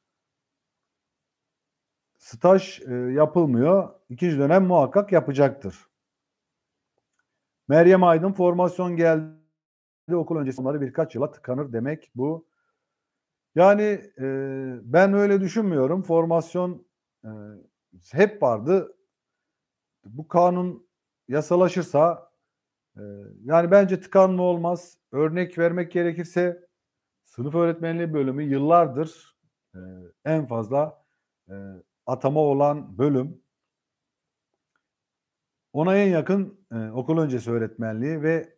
staj e, yapılmıyor. İkinci dönem muhakkak yapacaktır. Meryem Aydın formasyon geldi. Okul öncesi onları birkaç yıla tıkanır demek bu. Yani e, ben öyle düşünmüyorum. Formasyon e, hep vardı. Bu kanun yasalaşırsa e, yani bence tıkanma olmaz. Örnek vermek gerekirse sınıf öğretmenliği bölümü yıllardır e, en fazla e, atama olan bölüm ona en yakın e, okul öncesi öğretmenliği ve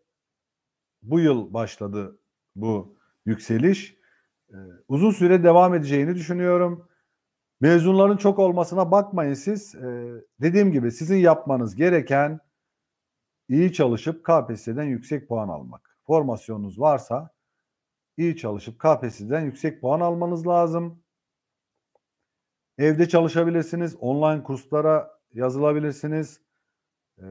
bu yıl başladı bu yükseliş. E, uzun süre devam edeceğini düşünüyorum. Mezunların çok olmasına bakmayın siz. E, dediğim gibi sizin yapmanız gereken iyi çalışıp KPSS'den yüksek puan almak. Formasyonunuz varsa iyi çalışıp KPSS'den yüksek puan almanız lazım. Evde çalışabilirsiniz, online kurslara yazılabilirsiniz. Ee,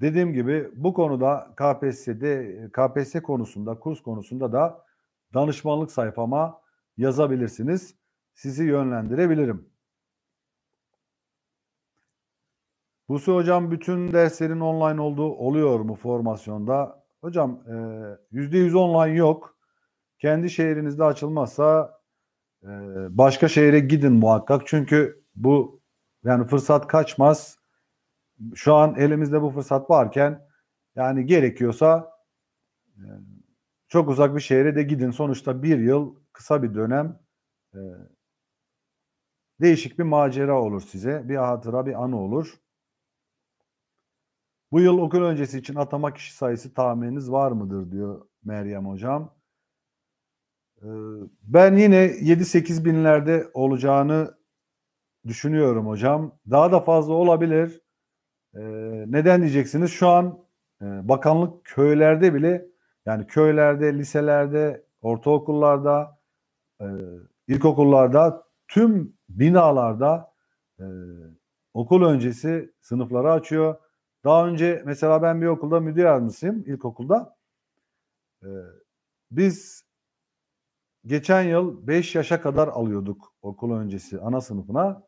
dediğim gibi bu konuda KPSS'de KPSS konusunda, kurs konusunda da danışmanlık sayfama yazabilirsiniz. Sizi yönlendirebilirim. Buse Hocam bütün derslerin online olduğu oluyor mu formasyonda? Hocam %100 e, online yok. Kendi şehrinizde açılmazsa ee, başka şehre gidin muhakkak. Çünkü bu yani fırsat kaçmaz. Şu an elimizde bu fırsat varken yani gerekiyorsa e, çok uzak bir şehre de gidin. Sonuçta bir yıl kısa bir dönem e, değişik bir macera olur size. Bir hatıra, bir anı olur. Bu yıl okul öncesi için atama kişi sayısı tahmininiz var mıdır diyor Meryem Hocam. Ee, ben yine 7-8 binlerde olacağını düşünüyorum hocam. Daha da fazla olabilir. Ee, neden diyeceksiniz? Şu an e, bakanlık köylerde bile yani köylerde, liselerde, ortaokullarda, e, ilkokullarda tüm binalarda e, okul öncesi sınıfları açıyor. Daha önce mesela ben bir okulda müdür yardımcısıyım ilkokulda. Ee, biz geçen yıl 5 yaşa kadar alıyorduk okul öncesi ana sınıfına.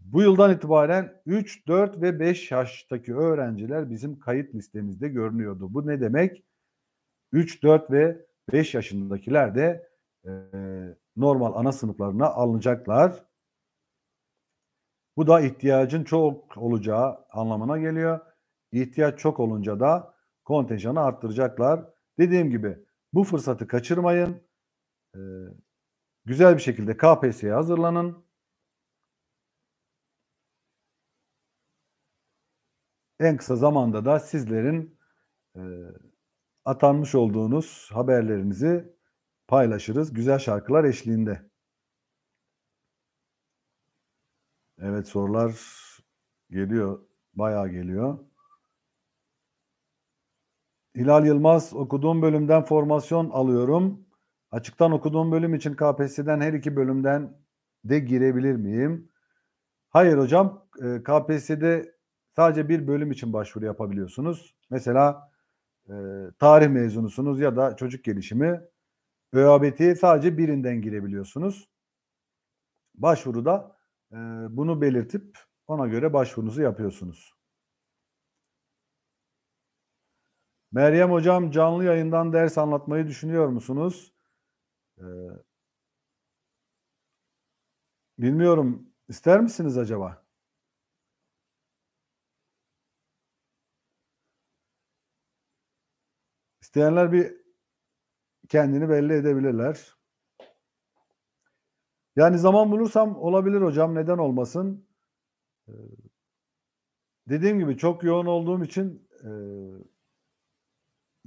Bu yıldan itibaren 3, 4 ve 5 yaştaki öğrenciler bizim kayıt listemizde görünüyordu. Bu ne demek? 3, 4 ve 5 yaşındakiler de e, normal ana sınıflarına alınacaklar. Bu da ihtiyacın çok olacağı anlamına geliyor. İhtiyaç çok olunca da kontenjanı arttıracaklar. Dediğim gibi bu fırsatı kaçırmayın. Ee, güzel bir şekilde KPSS'ye hazırlanın. En kısa zamanda da sizlerin e, atanmış olduğunuz haberlerinizi paylaşırız. Güzel şarkılar eşliğinde. Evet sorular geliyor. Bayağı geliyor. Hilal Yılmaz okuduğum bölümden formasyon alıyorum. Açıktan okuduğum bölüm için KPSS'den her iki bölümden de girebilir miyim? Hayır hocam. E, KPSS'de sadece bir bölüm için başvuru yapabiliyorsunuz. Mesela e, tarih mezunusunuz ya da çocuk gelişimi. ÖABT'ye sadece birinden girebiliyorsunuz. Başvuruda e, bunu belirtip ona göre başvurunuzu yapıyorsunuz. Meryem Hocam canlı yayından ders anlatmayı düşünüyor musunuz? Ee, bilmiyorum. ister misiniz acaba? İsteyenler bir kendini belli edebilirler. Yani zaman bulursam olabilir hocam. Neden olmasın? Ee, dediğim gibi çok yoğun olduğum için e,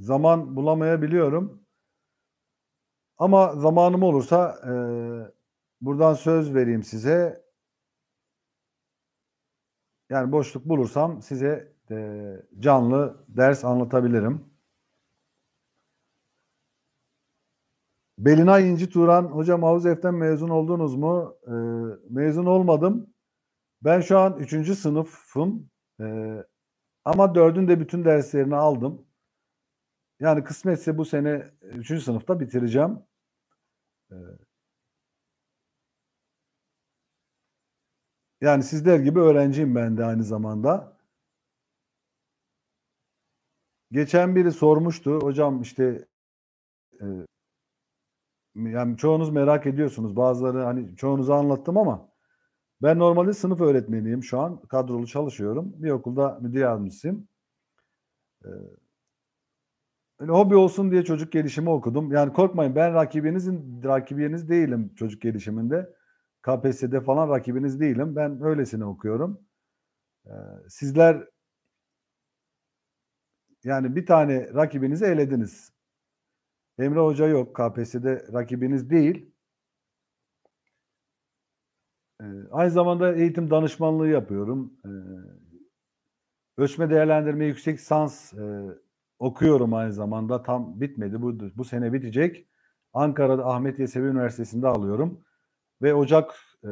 zaman bulamayabiliyorum. Ama zamanım olursa e, buradan söz vereyim size. Yani boşluk bulursam size e, canlı ders anlatabilirim. Belinay İnci Turan, hocam Havuz Ef'ten mezun oldunuz mu? E, mezun olmadım. Ben şu an 3. sınıfım. E, ama dördün de bütün derslerini aldım. Yani kısmetse bu sene 3. sınıfta bitireceğim. Ee, yani sizler gibi öğrenciyim ben de aynı zamanda. Geçen biri sormuştu. Hocam işte e, yani çoğunuz merak ediyorsunuz. Bazıları hani çoğunuzu anlattım ama ben normalde sınıf öğretmeniyim şu an. Kadrolu çalışıyorum. Bir okulda müdür yardımcısıyım. E, öyle hobi olsun diye çocuk gelişimi okudum. Yani korkmayın ben rakibinizin rakibiniz değilim çocuk gelişiminde. KPSS'de falan rakibiniz değilim. Ben öylesine okuyorum. Ee, sizler yani bir tane rakibinizi elediniz. Emre Hoca yok. KPSS'de rakibiniz değil. Ee, aynı zamanda eğitim danışmanlığı yapıyorum. Ee, ölçme değerlendirme yüksek sans e, okuyorum aynı zamanda. Tam bitmedi. Bu, bu sene bitecek. Ankara'da Ahmet Yesevi Üniversitesi'nde alıyorum. Ve Ocak e,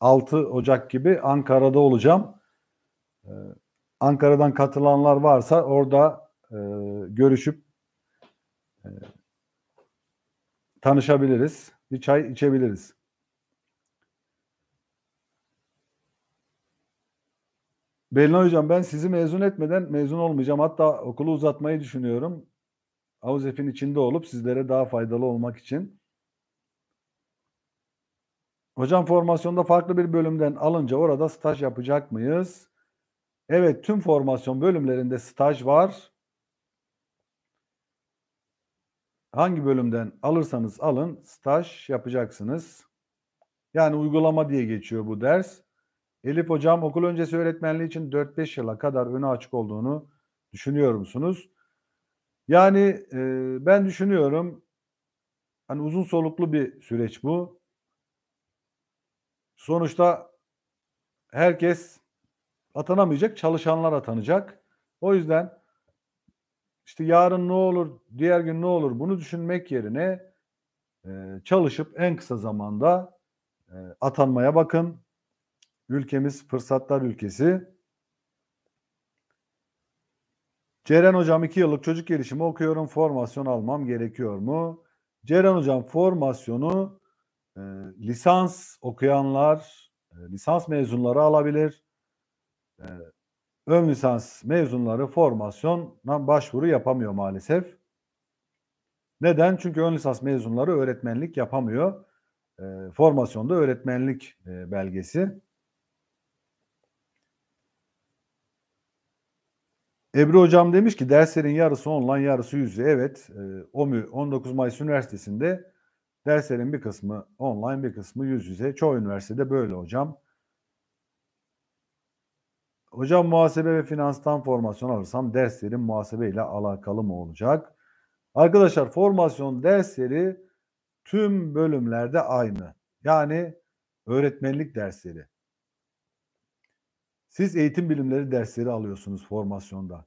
6 Ocak gibi Ankara'da olacağım. E, Ankara'dan katılanlar varsa orada e, görüşüp e, tanışabiliriz. Bir çay içebiliriz. Belin Hocam ben sizi mezun etmeden mezun olmayacağım. Hatta okulu uzatmayı düşünüyorum. Avuzef'in içinde olup sizlere daha faydalı olmak için. Hocam formasyonda farklı bir bölümden alınca orada staj yapacak mıyız? Evet tüm formasyon bölümlerinde staj var. Hangi bölümden alırsanız alın staj yapacaksınız. Yani uygulama diye geçiyor bu ders. Elif hocam okul öncesi öğretmenliği için 4-5 yıla kadar öne açık olduğunu düşünüyor musunuz? Yani e, ben düşünüyorum hani uzun soluklu bir süreç bu. Sonuçta herkes atanamayacak, çalışanlar atanacak. O yüzden işte yarın ne olur, diğer gün ne olur bunu düşünmek yerine e, çalışıp en kısa zamanda e, atanmaya bakın. Ülkemiz fırsatlar ülkesi. Ceren hocam 2 yıllık çocuk gelişimi okuyorum. Formasyon almam gerekiyor mu? Ceren hocam formasyonu e, lisans okuyanlar, e, lisans mezunları alabilir. E, ön lisans mezunları formasyona başvuru yapamıyor maalesef. Neden? Çünkü ön lisans mezunları öğretmenlik yapamıyor. E, formasyonda öğretmenlik e, belgesi. Ebru Hocam demiş ki derslerin yarısı online yarısı yüzde. Evet e, OMÜ 19 Mayıs Üniversitesi'nde derslerin bir kısmı online bir kısmı yüz yüze. Çoğu üniversitede böyle hocam. Hocam muhasebe ve finanstan formasyon alırsam derslerin muhasebe ile alakalı mı olacak? Arkadaşlar formasyon dersleri tüm bölümlerde aynı. Yani öğretmenlik dersleri, siz eğitim bilimleri dersleri alıyorsunuz formasyonda.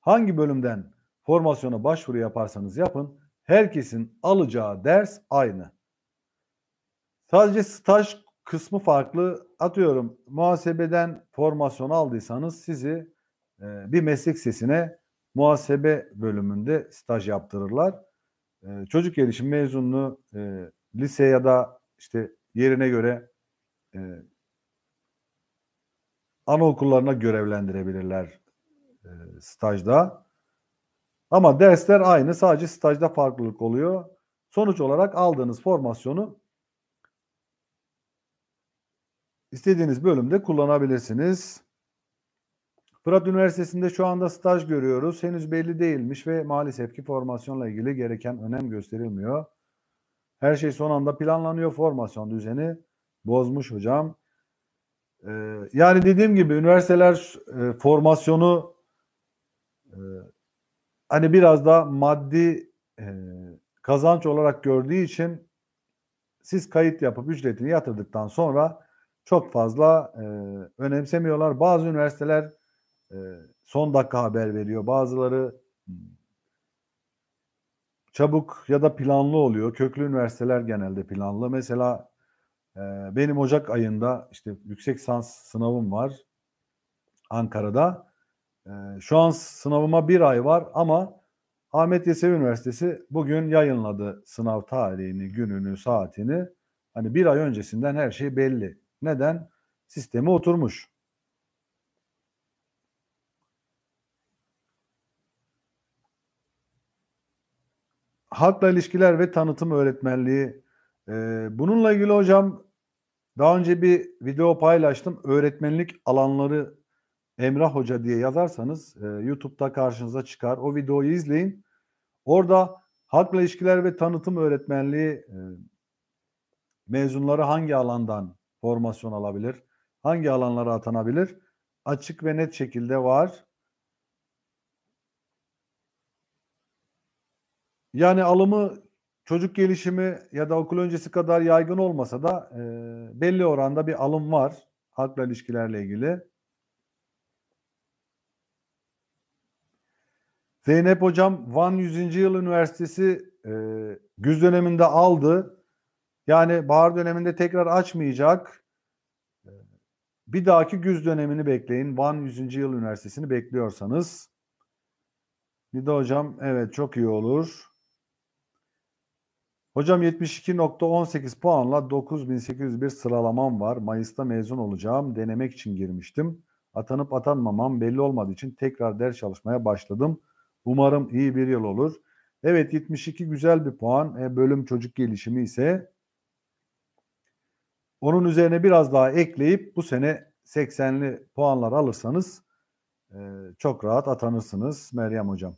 Hangi bölümden formasyona başvuru yaparsanız yapın herkesin alacağı ders aynı. Sadece staj kısmı farklı. Atıyorum muhasebeden formasyon aldıysanız sizi e, bir meslek sesine muhasebe bölümünde staj yaptırırlar. E, çocuk gelişim mezununu e, lise ya da işte yerine göre e, anaokullarına görevlendirebilirler e, stajda. Ama dersler aynı sadece stajda farklılık oluyor. Sonuç olarak aldığınız formasyonu istediğiniz bölümde kullanabilirsiniz. Fırat Üniversitesi'nde şu anda staj görüyoruz. Henüz belli değilmiş ve maalesef ki formasyonla ilgili gereken önem gösterilmiyor. Her şey son anda planlanıyor. Formasyon düzeni bozmuş hocam. Ee, yani dediğim gibi üniversiteler e, formasyonu e, hani biraz da maddi e, kazanç olarak gördüğü için siz kayıt yapıp ücretini yatırdıktan sonra çok fazla e, önemsemiyorlar. Bazı üniversiteler e, son dakika haber veriyor. Bazıları hmm, çabuk ya da planlı oluyor. Köklü üniversiteler genelde planlı. Mesela ee, benim Ocak ayında işte yüksek sans sınavım var Ankara'da. Ee, şu an sınavıma bir ay var ama Ahmet Yesevi Üniversitesi bugün yayınladı sınav tarihini, gününü, saatini. Hani bir ay öncesinden her şey belli. Neden? Sistemi oturmuş. Halkla ilişkiler ve tanıtım öğretmenliği. Ee, bununla ilgili hocam daha önce bir video paylaştım. Öğretmenlik alanları Emrah Hoca diye yazarsanız e, YouTube'da karşınıza çıkar. O videoyu izleyin. Orada halkla ilişkiler ve tanıtım öğretmenliği e, mezunları hangi alandan formasyon alabilir? Hangi alanlara atanabilir? Açık ve net şekilde var. Yani alımı çocuk gelişimi ya da okul öncesi kadar yaygın olmasa da e, belli oranda bir alım var halkla ilişkilerle ilgili. Zeynep Hocam Van 100. Yıl Üniversitesi e, güz döneminde aldı. Yani bahar döneminde tekrar açmayacak. E, bir dahaki güz dönemini bekleyin. Van 100. Yıl Üniversitesi'ni bekliyorsanız. Nida Hocam evet çok iyi olur. Hocam 72.18 puanla 9801 sıralamam var. Mayıs'ta mezun olacağım. Denemek için girmiştim. Atanıp atanmamam belli olmadığı için tekrar ders çalışmaya başladım. Umarım iyi bir yıl olur. Evet 72 güzel bir puan. E, bölüm çocuk gelişimi ise onun üzerine biraz daha ekleyip bu sene 80'li puanlar alırsanız e, çok rahat atanırsınız Meryem Hocam.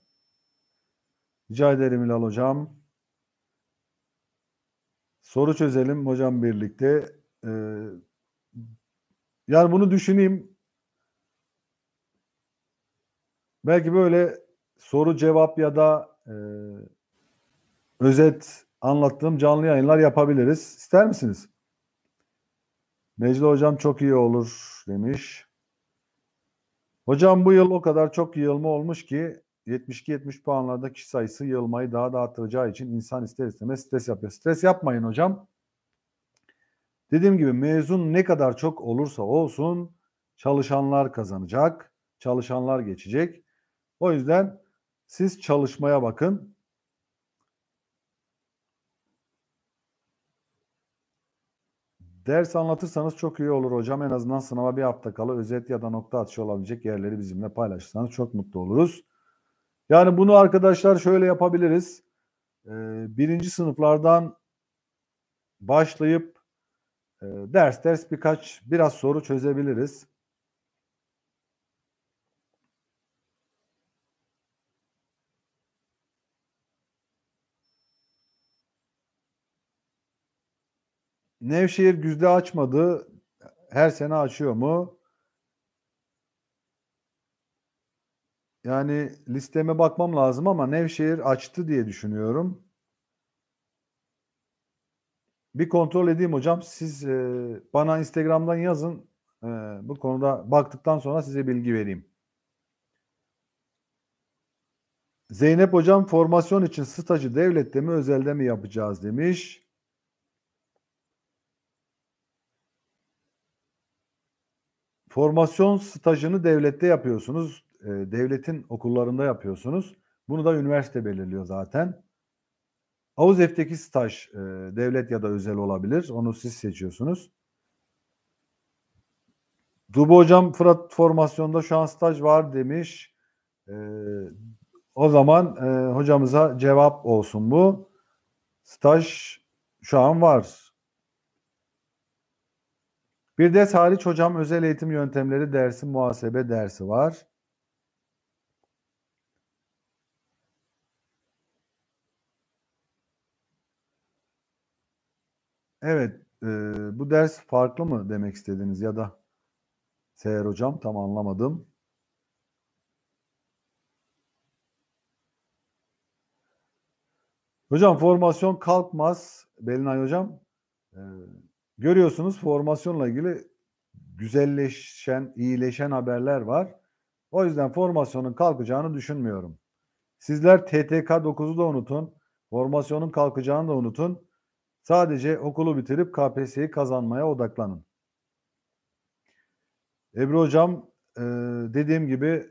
Rica ederim Hilal Hocam. Soru çözelim hocam birlikte. Ee, yani bunu düşüneyim. Belki böyle soru cevap ya da e, özet anlattığım canlı yayınlar yapabiliriz. İster misiniz? Necla hocam çok iyi olur demiş. Hocam bu yıl o kadar çok yığılma olmuş ki 72-70 puanlarda kişi sayısı yığılmayı daha da arttıracağı için insan ister istemez stres yapıyor. Stres yapmayın hocam. Dediğim gibi mezun ne kadar çok olursa olsun çalışanlar kazanacak, çalışanlar geçecek. O yüzden siz çalışmaya bakın. Ders anlatırsanız çok iyi olur hocam. En azından sınava bir hafta kala özet ya da nokta atışı olabilecek yerleri bizimle paylaşırsanız çok mutlu oluruz. Yani bunu arkadaşlar şöyle yapabiliriz. E, birinci sınıflardan başlayıp e, ders ders birkaç biraz soru çözebiliriz. Nevşehir güzde açmadı. Her sene açıyor mu? Yani listeme bakmam lazım ama Nevşehir açtı diye düşünüyorum. Bir kontrol edeyim hocam. Siz e, bana Instagram'dan yazın. E, bu konuda baktıktan sonra size bilgi vereyim. Zeynep hocam formasyon için stajı devlette mi özelde mi yapacağız demiş. Formasyon stajını devlette yapıyorsunuz e, devletin okullarında yapıyorsunuz. Bunu da üniversite belirliyor zaten. Avuzef'teki staj e, devlet ya da özel olabilir. Onu siz seçiyorsunuz. Dubu Hocam Fırat formasyonda şu an staj var demiş. E, o zaman e, hocamıza cevap olsun bu. Staj şu an var. Bir de hariç hocam özel eğitim yöntemleri dersi, muhasebe dersi var. Evet, eee, bu ders farklı mı demek istediniz ya da Seher hocam tam anlamadım. Hocam formasyon kalkmaz. Belinay hocam eee, görüyorsunuz formasyonla ilgili güzelleşen, iyileşen haberler var. O yüzden formasyonun kalkacağını düşünmüyorum. Sizler TTK 9'u da unutun. Formasyonun kalkacağını da unutun. Sadece okulu bitirip KPSS'yi kazanmaya odaklanın. Ebru Hocam e, dediğim gibi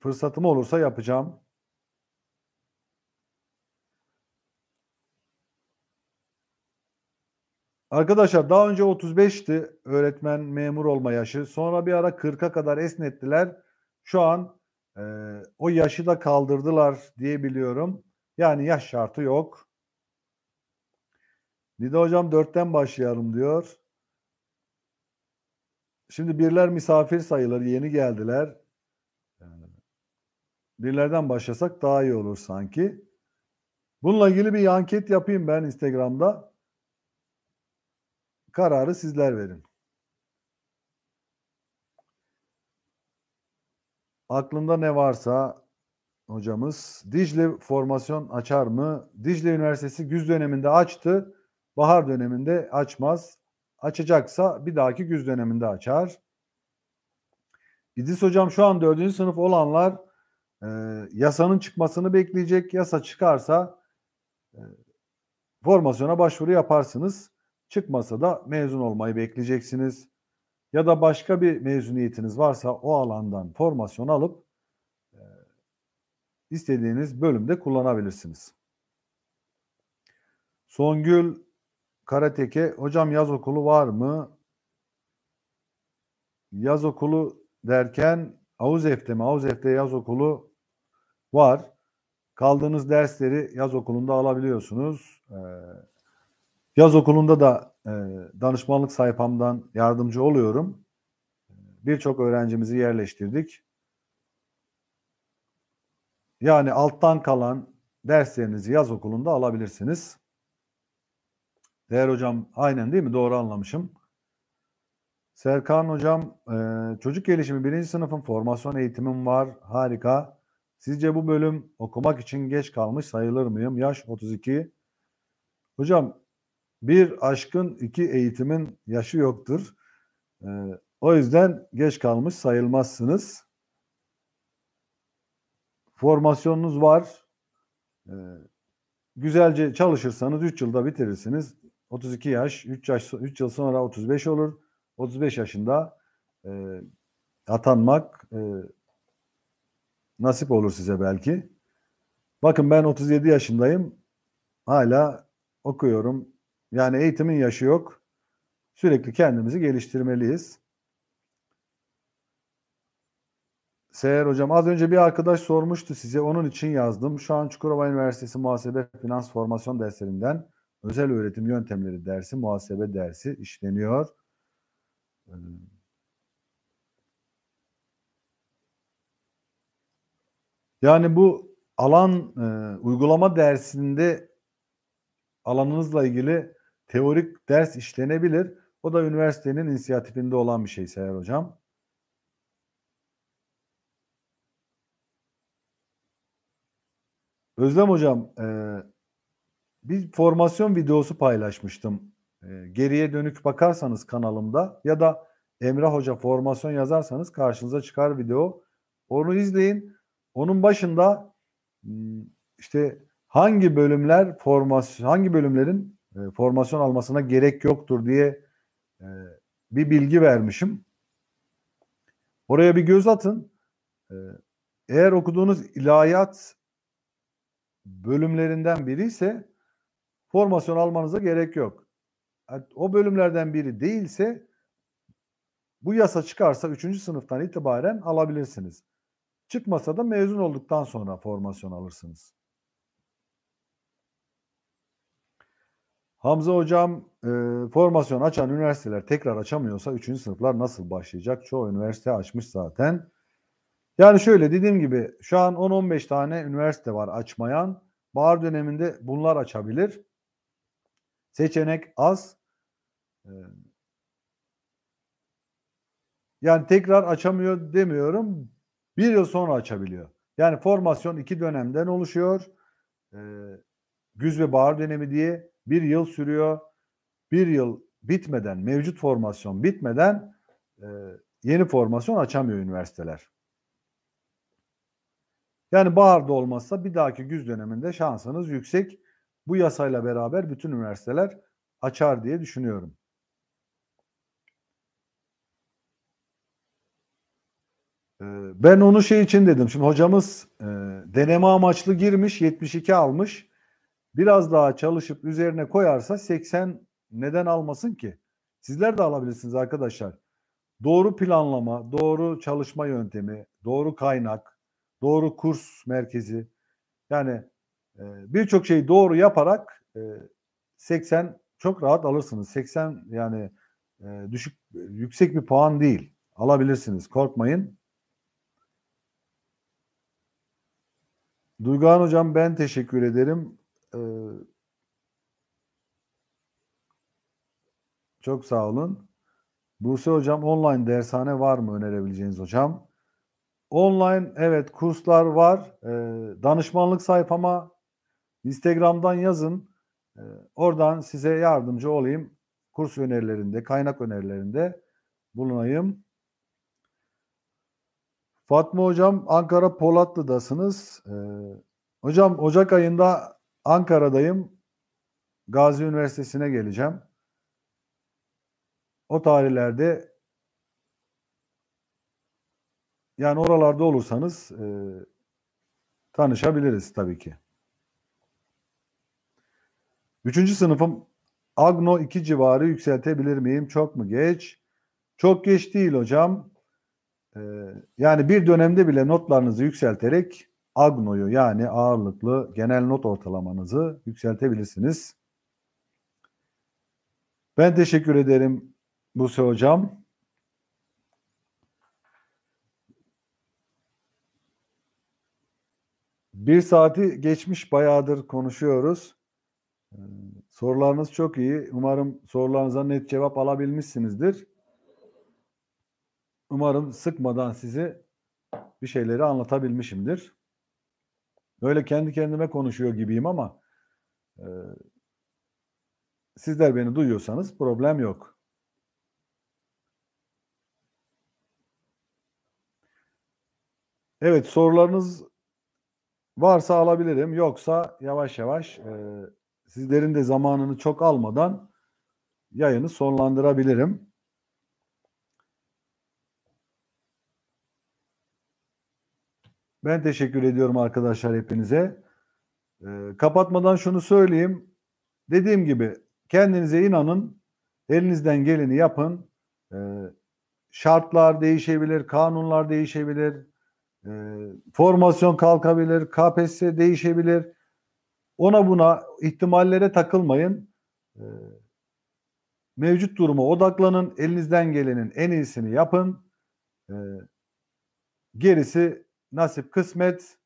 fırsatım olursa yapacağım. Arkadaşlar daha önce 35'ti öğretmen memur olma yaşı. Sonra bir ara 40'a kadar esnettiler. Şu an e, o yaşı da kaldırdılar diye biliyorum. Yani yaş şartı yok. Nida hocam dörtten başlayalım diyor. Şimdi birler misafir sayılır. Yeni geldiler. Ee, birlerden başlasak daha iyi olur sanki. Bununla ilgili bir anket yapayım ben Instagram'da. Kararı sizler verin. Aklında ne varsa hocamız Dicle formasyon açar mı? Dicle Üniversitesi güz döneminde açtı bahar döneminde açmaz. Açacaksa bir dahaki güz döneminde açar. İdris Hocam şu an dördüncü sınıf olanlar e, yasanın çıkmasını bekleyecek. Yasa çıkarsa e, formasyona başvuru yaparsınız. Çıkmasa da mezun olmayı bekleyeceksiniz. Ya da başka bir mezuniyetiniz varsa o alandan formasyon alıp e, istediğiniz bölümde kullanabilirsiniz. Songül Karateke hocam yaz okulu var mı? Yaz okulu derken Avuzef'te mi? Avuzef'te yaz okulu var. Kaldığınız dersleri yaz okulunda alabiliyorsunuz. Ee, yaz okulunda da e, danışmanlık sayfamdan yardımcı oluyorum. Birçok öğrencimizi yerleştirdik. Yani alttan kalan derslerinizi yaz okulunda alabilirsiniz. Değer hocam aynen değil mi? Doğru anlamışım. Serkan hocam e, çocuk gelişimi birinci sınıfın formasyon eğitimim var. Harika. Sizce bu bölüm okumak için geç kalmış sayılır mıyım? Yaş 32. Hocam bir aşkın iki eğitimin yaşı yoktur. E, o yüzden geç kalmış sayılmazsınız. Formasyonunuz var. E, güzelce çalışırsanız 3 yılda bitirirsiniz. 32 yaş, 3 yaş 3 yıl sonra 35 olur. 35 yaşında e, atanmak e, nasip olur size belki. Bakın ben 37 yaşındayım. Hala okuyorum. Yani eğitimin yaşı yok. Sürekli kendimizi geliştirmeliyiz. Seher Hocam az önce bir arkadaş sormuştu size. Onun için yazdım. Şu an Çukurova Üniversitesi Muhasebe Finans Formasyon derslerinden Özel öğretim yöntemleri dersi, muhasebe dersi işleniyor. Ee, yani bu alan e, uygulama dersinde alanınızla ilgili teorik ders işlenebilir. O da üniversitenin inisiyatifinde olan bir şey Seher Hocam. Özlem Hocam, e, bir formasyon videosu paylaşmıştım. Ee, geriye dönük bakarsanız kanalımda ya da Emrah Hoca formasyon yazarsanız karşınıza çıkar video. Onu izleyin. Onun başında hmm, işte hangi bölümler formasyon hangi bölümlerin e, formasyon almasına gerek yoktur diye e, bir bilgi vermişim. Oraya bir göz atın. E, eğer okuduğunuz ilahiyat bölümlerinden biri ise formasyon almanıza gerek yok. O bölümlerden biri değilse bu yasa çıkarsa 3. sınıftan itibaren alabilirsiniz. Çıkmasa da mezun olduktan sonra formasyon alırsınız. Hamza hocam e, formasyon açan üniversiteler tekrar açamıyorsa 3. sınıflar nasıl başlayacak? Çoğu üniversite açmış zaten. Yani şöyle dediğim gibi şu an 10-15 tane üniversite var açmayan. Bahar döneminde bunlar açabilir. Seçenek az. Ee, yani tekrar açamıyor demiyorum. Bir yıl sonra açabiliyor. Yani formasyon iki dönemden oluşuyor. Ee, güz ve bahar dönemi diye bir yıl sürüyor. Bir yıl bitmeden, mevcut formasyon bitmeden e, yeni formasyon açamıyor üniversiteler. Yani baharda olmazsa bir dahaki güz döneminde şansınız yüksek bu yasayla beraber bütün üniversiteler açar diye düşünüyorum. Ee, ben onu şey için dedim. Şimdi hocamız e, deneme amaçlı girmiş, 72 almış. Biraz daha çalışıp üzerine koyarsa 80 neden almasın ki? Sizler de alabilirsiniz arkadaşlar. Doğru planlama, doğru çalışma yöntemi, doğru kaynak, doğru kurs merkezi. Yani ee, birçok şeyi doğru yaparak 80 e, çok rahat alırsınız. 80 yani e, düşük yüksek bir puan değil. Alabilirsiniz. Korkmayın. Duygan hocam ben teşekkür ederim. Ee, çok sağ olun. Buse hocam online dershane var mı önerebileceğiniz hocam? Online evet kurslar var. Ee, danışmanlık sayfama Instagram'dan yazın. Ee, oradan size yardımcı olayım. Kurs önerilerinde, kaynak önerilerinde bulunayım. Fatma Hocam Ankara Polatlı'dasınız. Ee, hocam Ocak ayında Ankara'dayım. Gazi Üniversitesi'ne geleceğim. O tarihlerde yani oralarda olursanız e, tanışabiliriz tabii ki. Üçüncü sınıfım Agno 2 civarı yükseltebilir miyim? Çok mu geç? Çok geç değil hocam. Ee, yani bir dönemde bile notlarınızı yükselterek Agno'yu yani ağırlıklı genel not ortalamanızı yükseltebilirsiniz. Ben teşekkür ederim Buse Hocam. Bir saati geçmiş bayağıdır konuşuyoruz. Ee, sorularınız çok iyi. Umarım sorularınıza net cevap alabilmişsinizdir. Umarım sıkmadan sizi bir şeyleri anlatabilmişimdir. Böyle kendi kendime konuşuyor gibiyim ama e, sizler beni duyuyorsanız problem yok. Evet sorularınız varsa alabilirim. Yoksa yavaş yavaş e, sizlerin de zamanını çok almadan yayını sonlandırabilirim. Ben teşekkür ediyorum arkadaşlar hepinize. E, kapatmadan şunu söyleyeyim. Dediğim gibi kendinize inanın. Elinizden geleni yapın. E, şartlar değişebilir, kanunlar değişebilir, e, formasyon kalkabilir, KPSS değişebilir. Ona buna ihtimallere takılmayın. Ee, mevcut duruma odaklanın. Elinizden gelenin en iyisini yapın. Ee, gerisi nasip kısmet.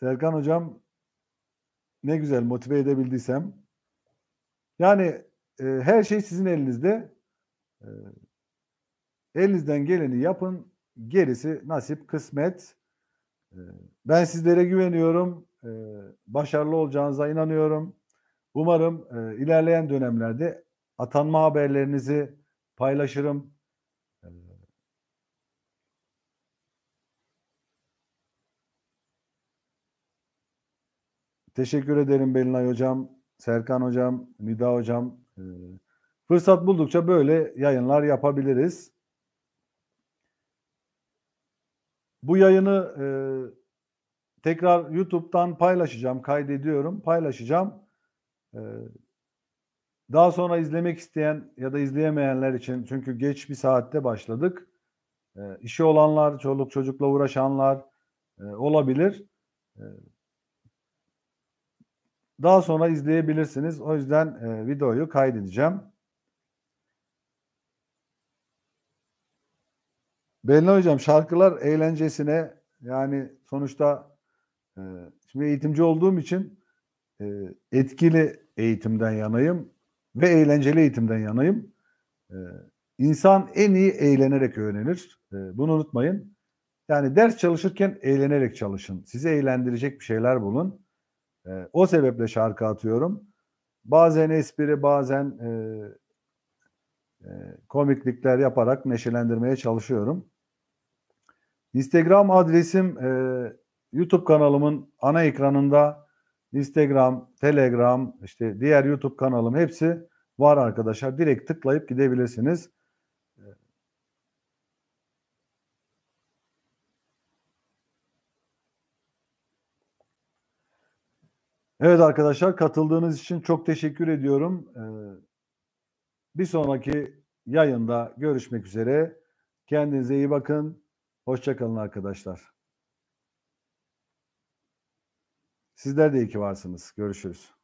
Serkan hocam ne güzel motive edebildiysem. Yani e, her şey sizin elinizde. E, elinizden geleni yapın. Gerisi nasip kısmet. Ee, ben sizlere güveniyorum. Ee, başarılı olacağınıza inanıyorum. Umarım e, ilerleyen dönemlerde atanma haberlerinizi paylaşırım. Ee, teşekkür ederim Belinay Hocam, Serkan Hocam, Nida Hocam. Fırsat buldukça böyle yayınlar yapabiliriz. Bu yayını e, tekrar YouTube'dan paylaşacağım, kaydediyorum, paylaşacağım. E, daha sonra izlemek isteyen ya da izleyemeyenler için çünkü geç bir saatte başladık. E, işi olanlar, çoluk çocukla uğraşanlar e, olabilir. E, daha sonra izleyebilirsiniz. O yüzden e, videoyu kaydedeceğim. Belli hocam şarkılar eğlencesine yani sonuçta e, şimdi eğitimci olduğum için e, etkili eğitimden yanayım ve eğlenceli eğitimden yanayım. E, insan en iyi eğlenerek öğrenir. E, bunu unutmayın. Yani ders çalışırken eğlenerek çalışın. Sizi eğlendirecek bir şeyler bulun. E, o sebeple şarkı atıyorum. Bazen espri, bazen e, e komiklikler yaparak neşelendirmeye çalışıyorum. Instagram adresim e, YouTube kanalımın ana ekranında Instagram, Telegram, işte diğer YouTube kanalım hepsi var arkadaşlar. Direkt tıklayıp gidebilirsiniz. Evet arkadaşlar katıldığınız için çok teşekkür ediyorum. E, bir sonraki yayında görüşmek üzere. Kendinize iyi bakın. Hoşçakalın arkadaşlar. Sizler de iyi ki varsınız. Görüşürüz.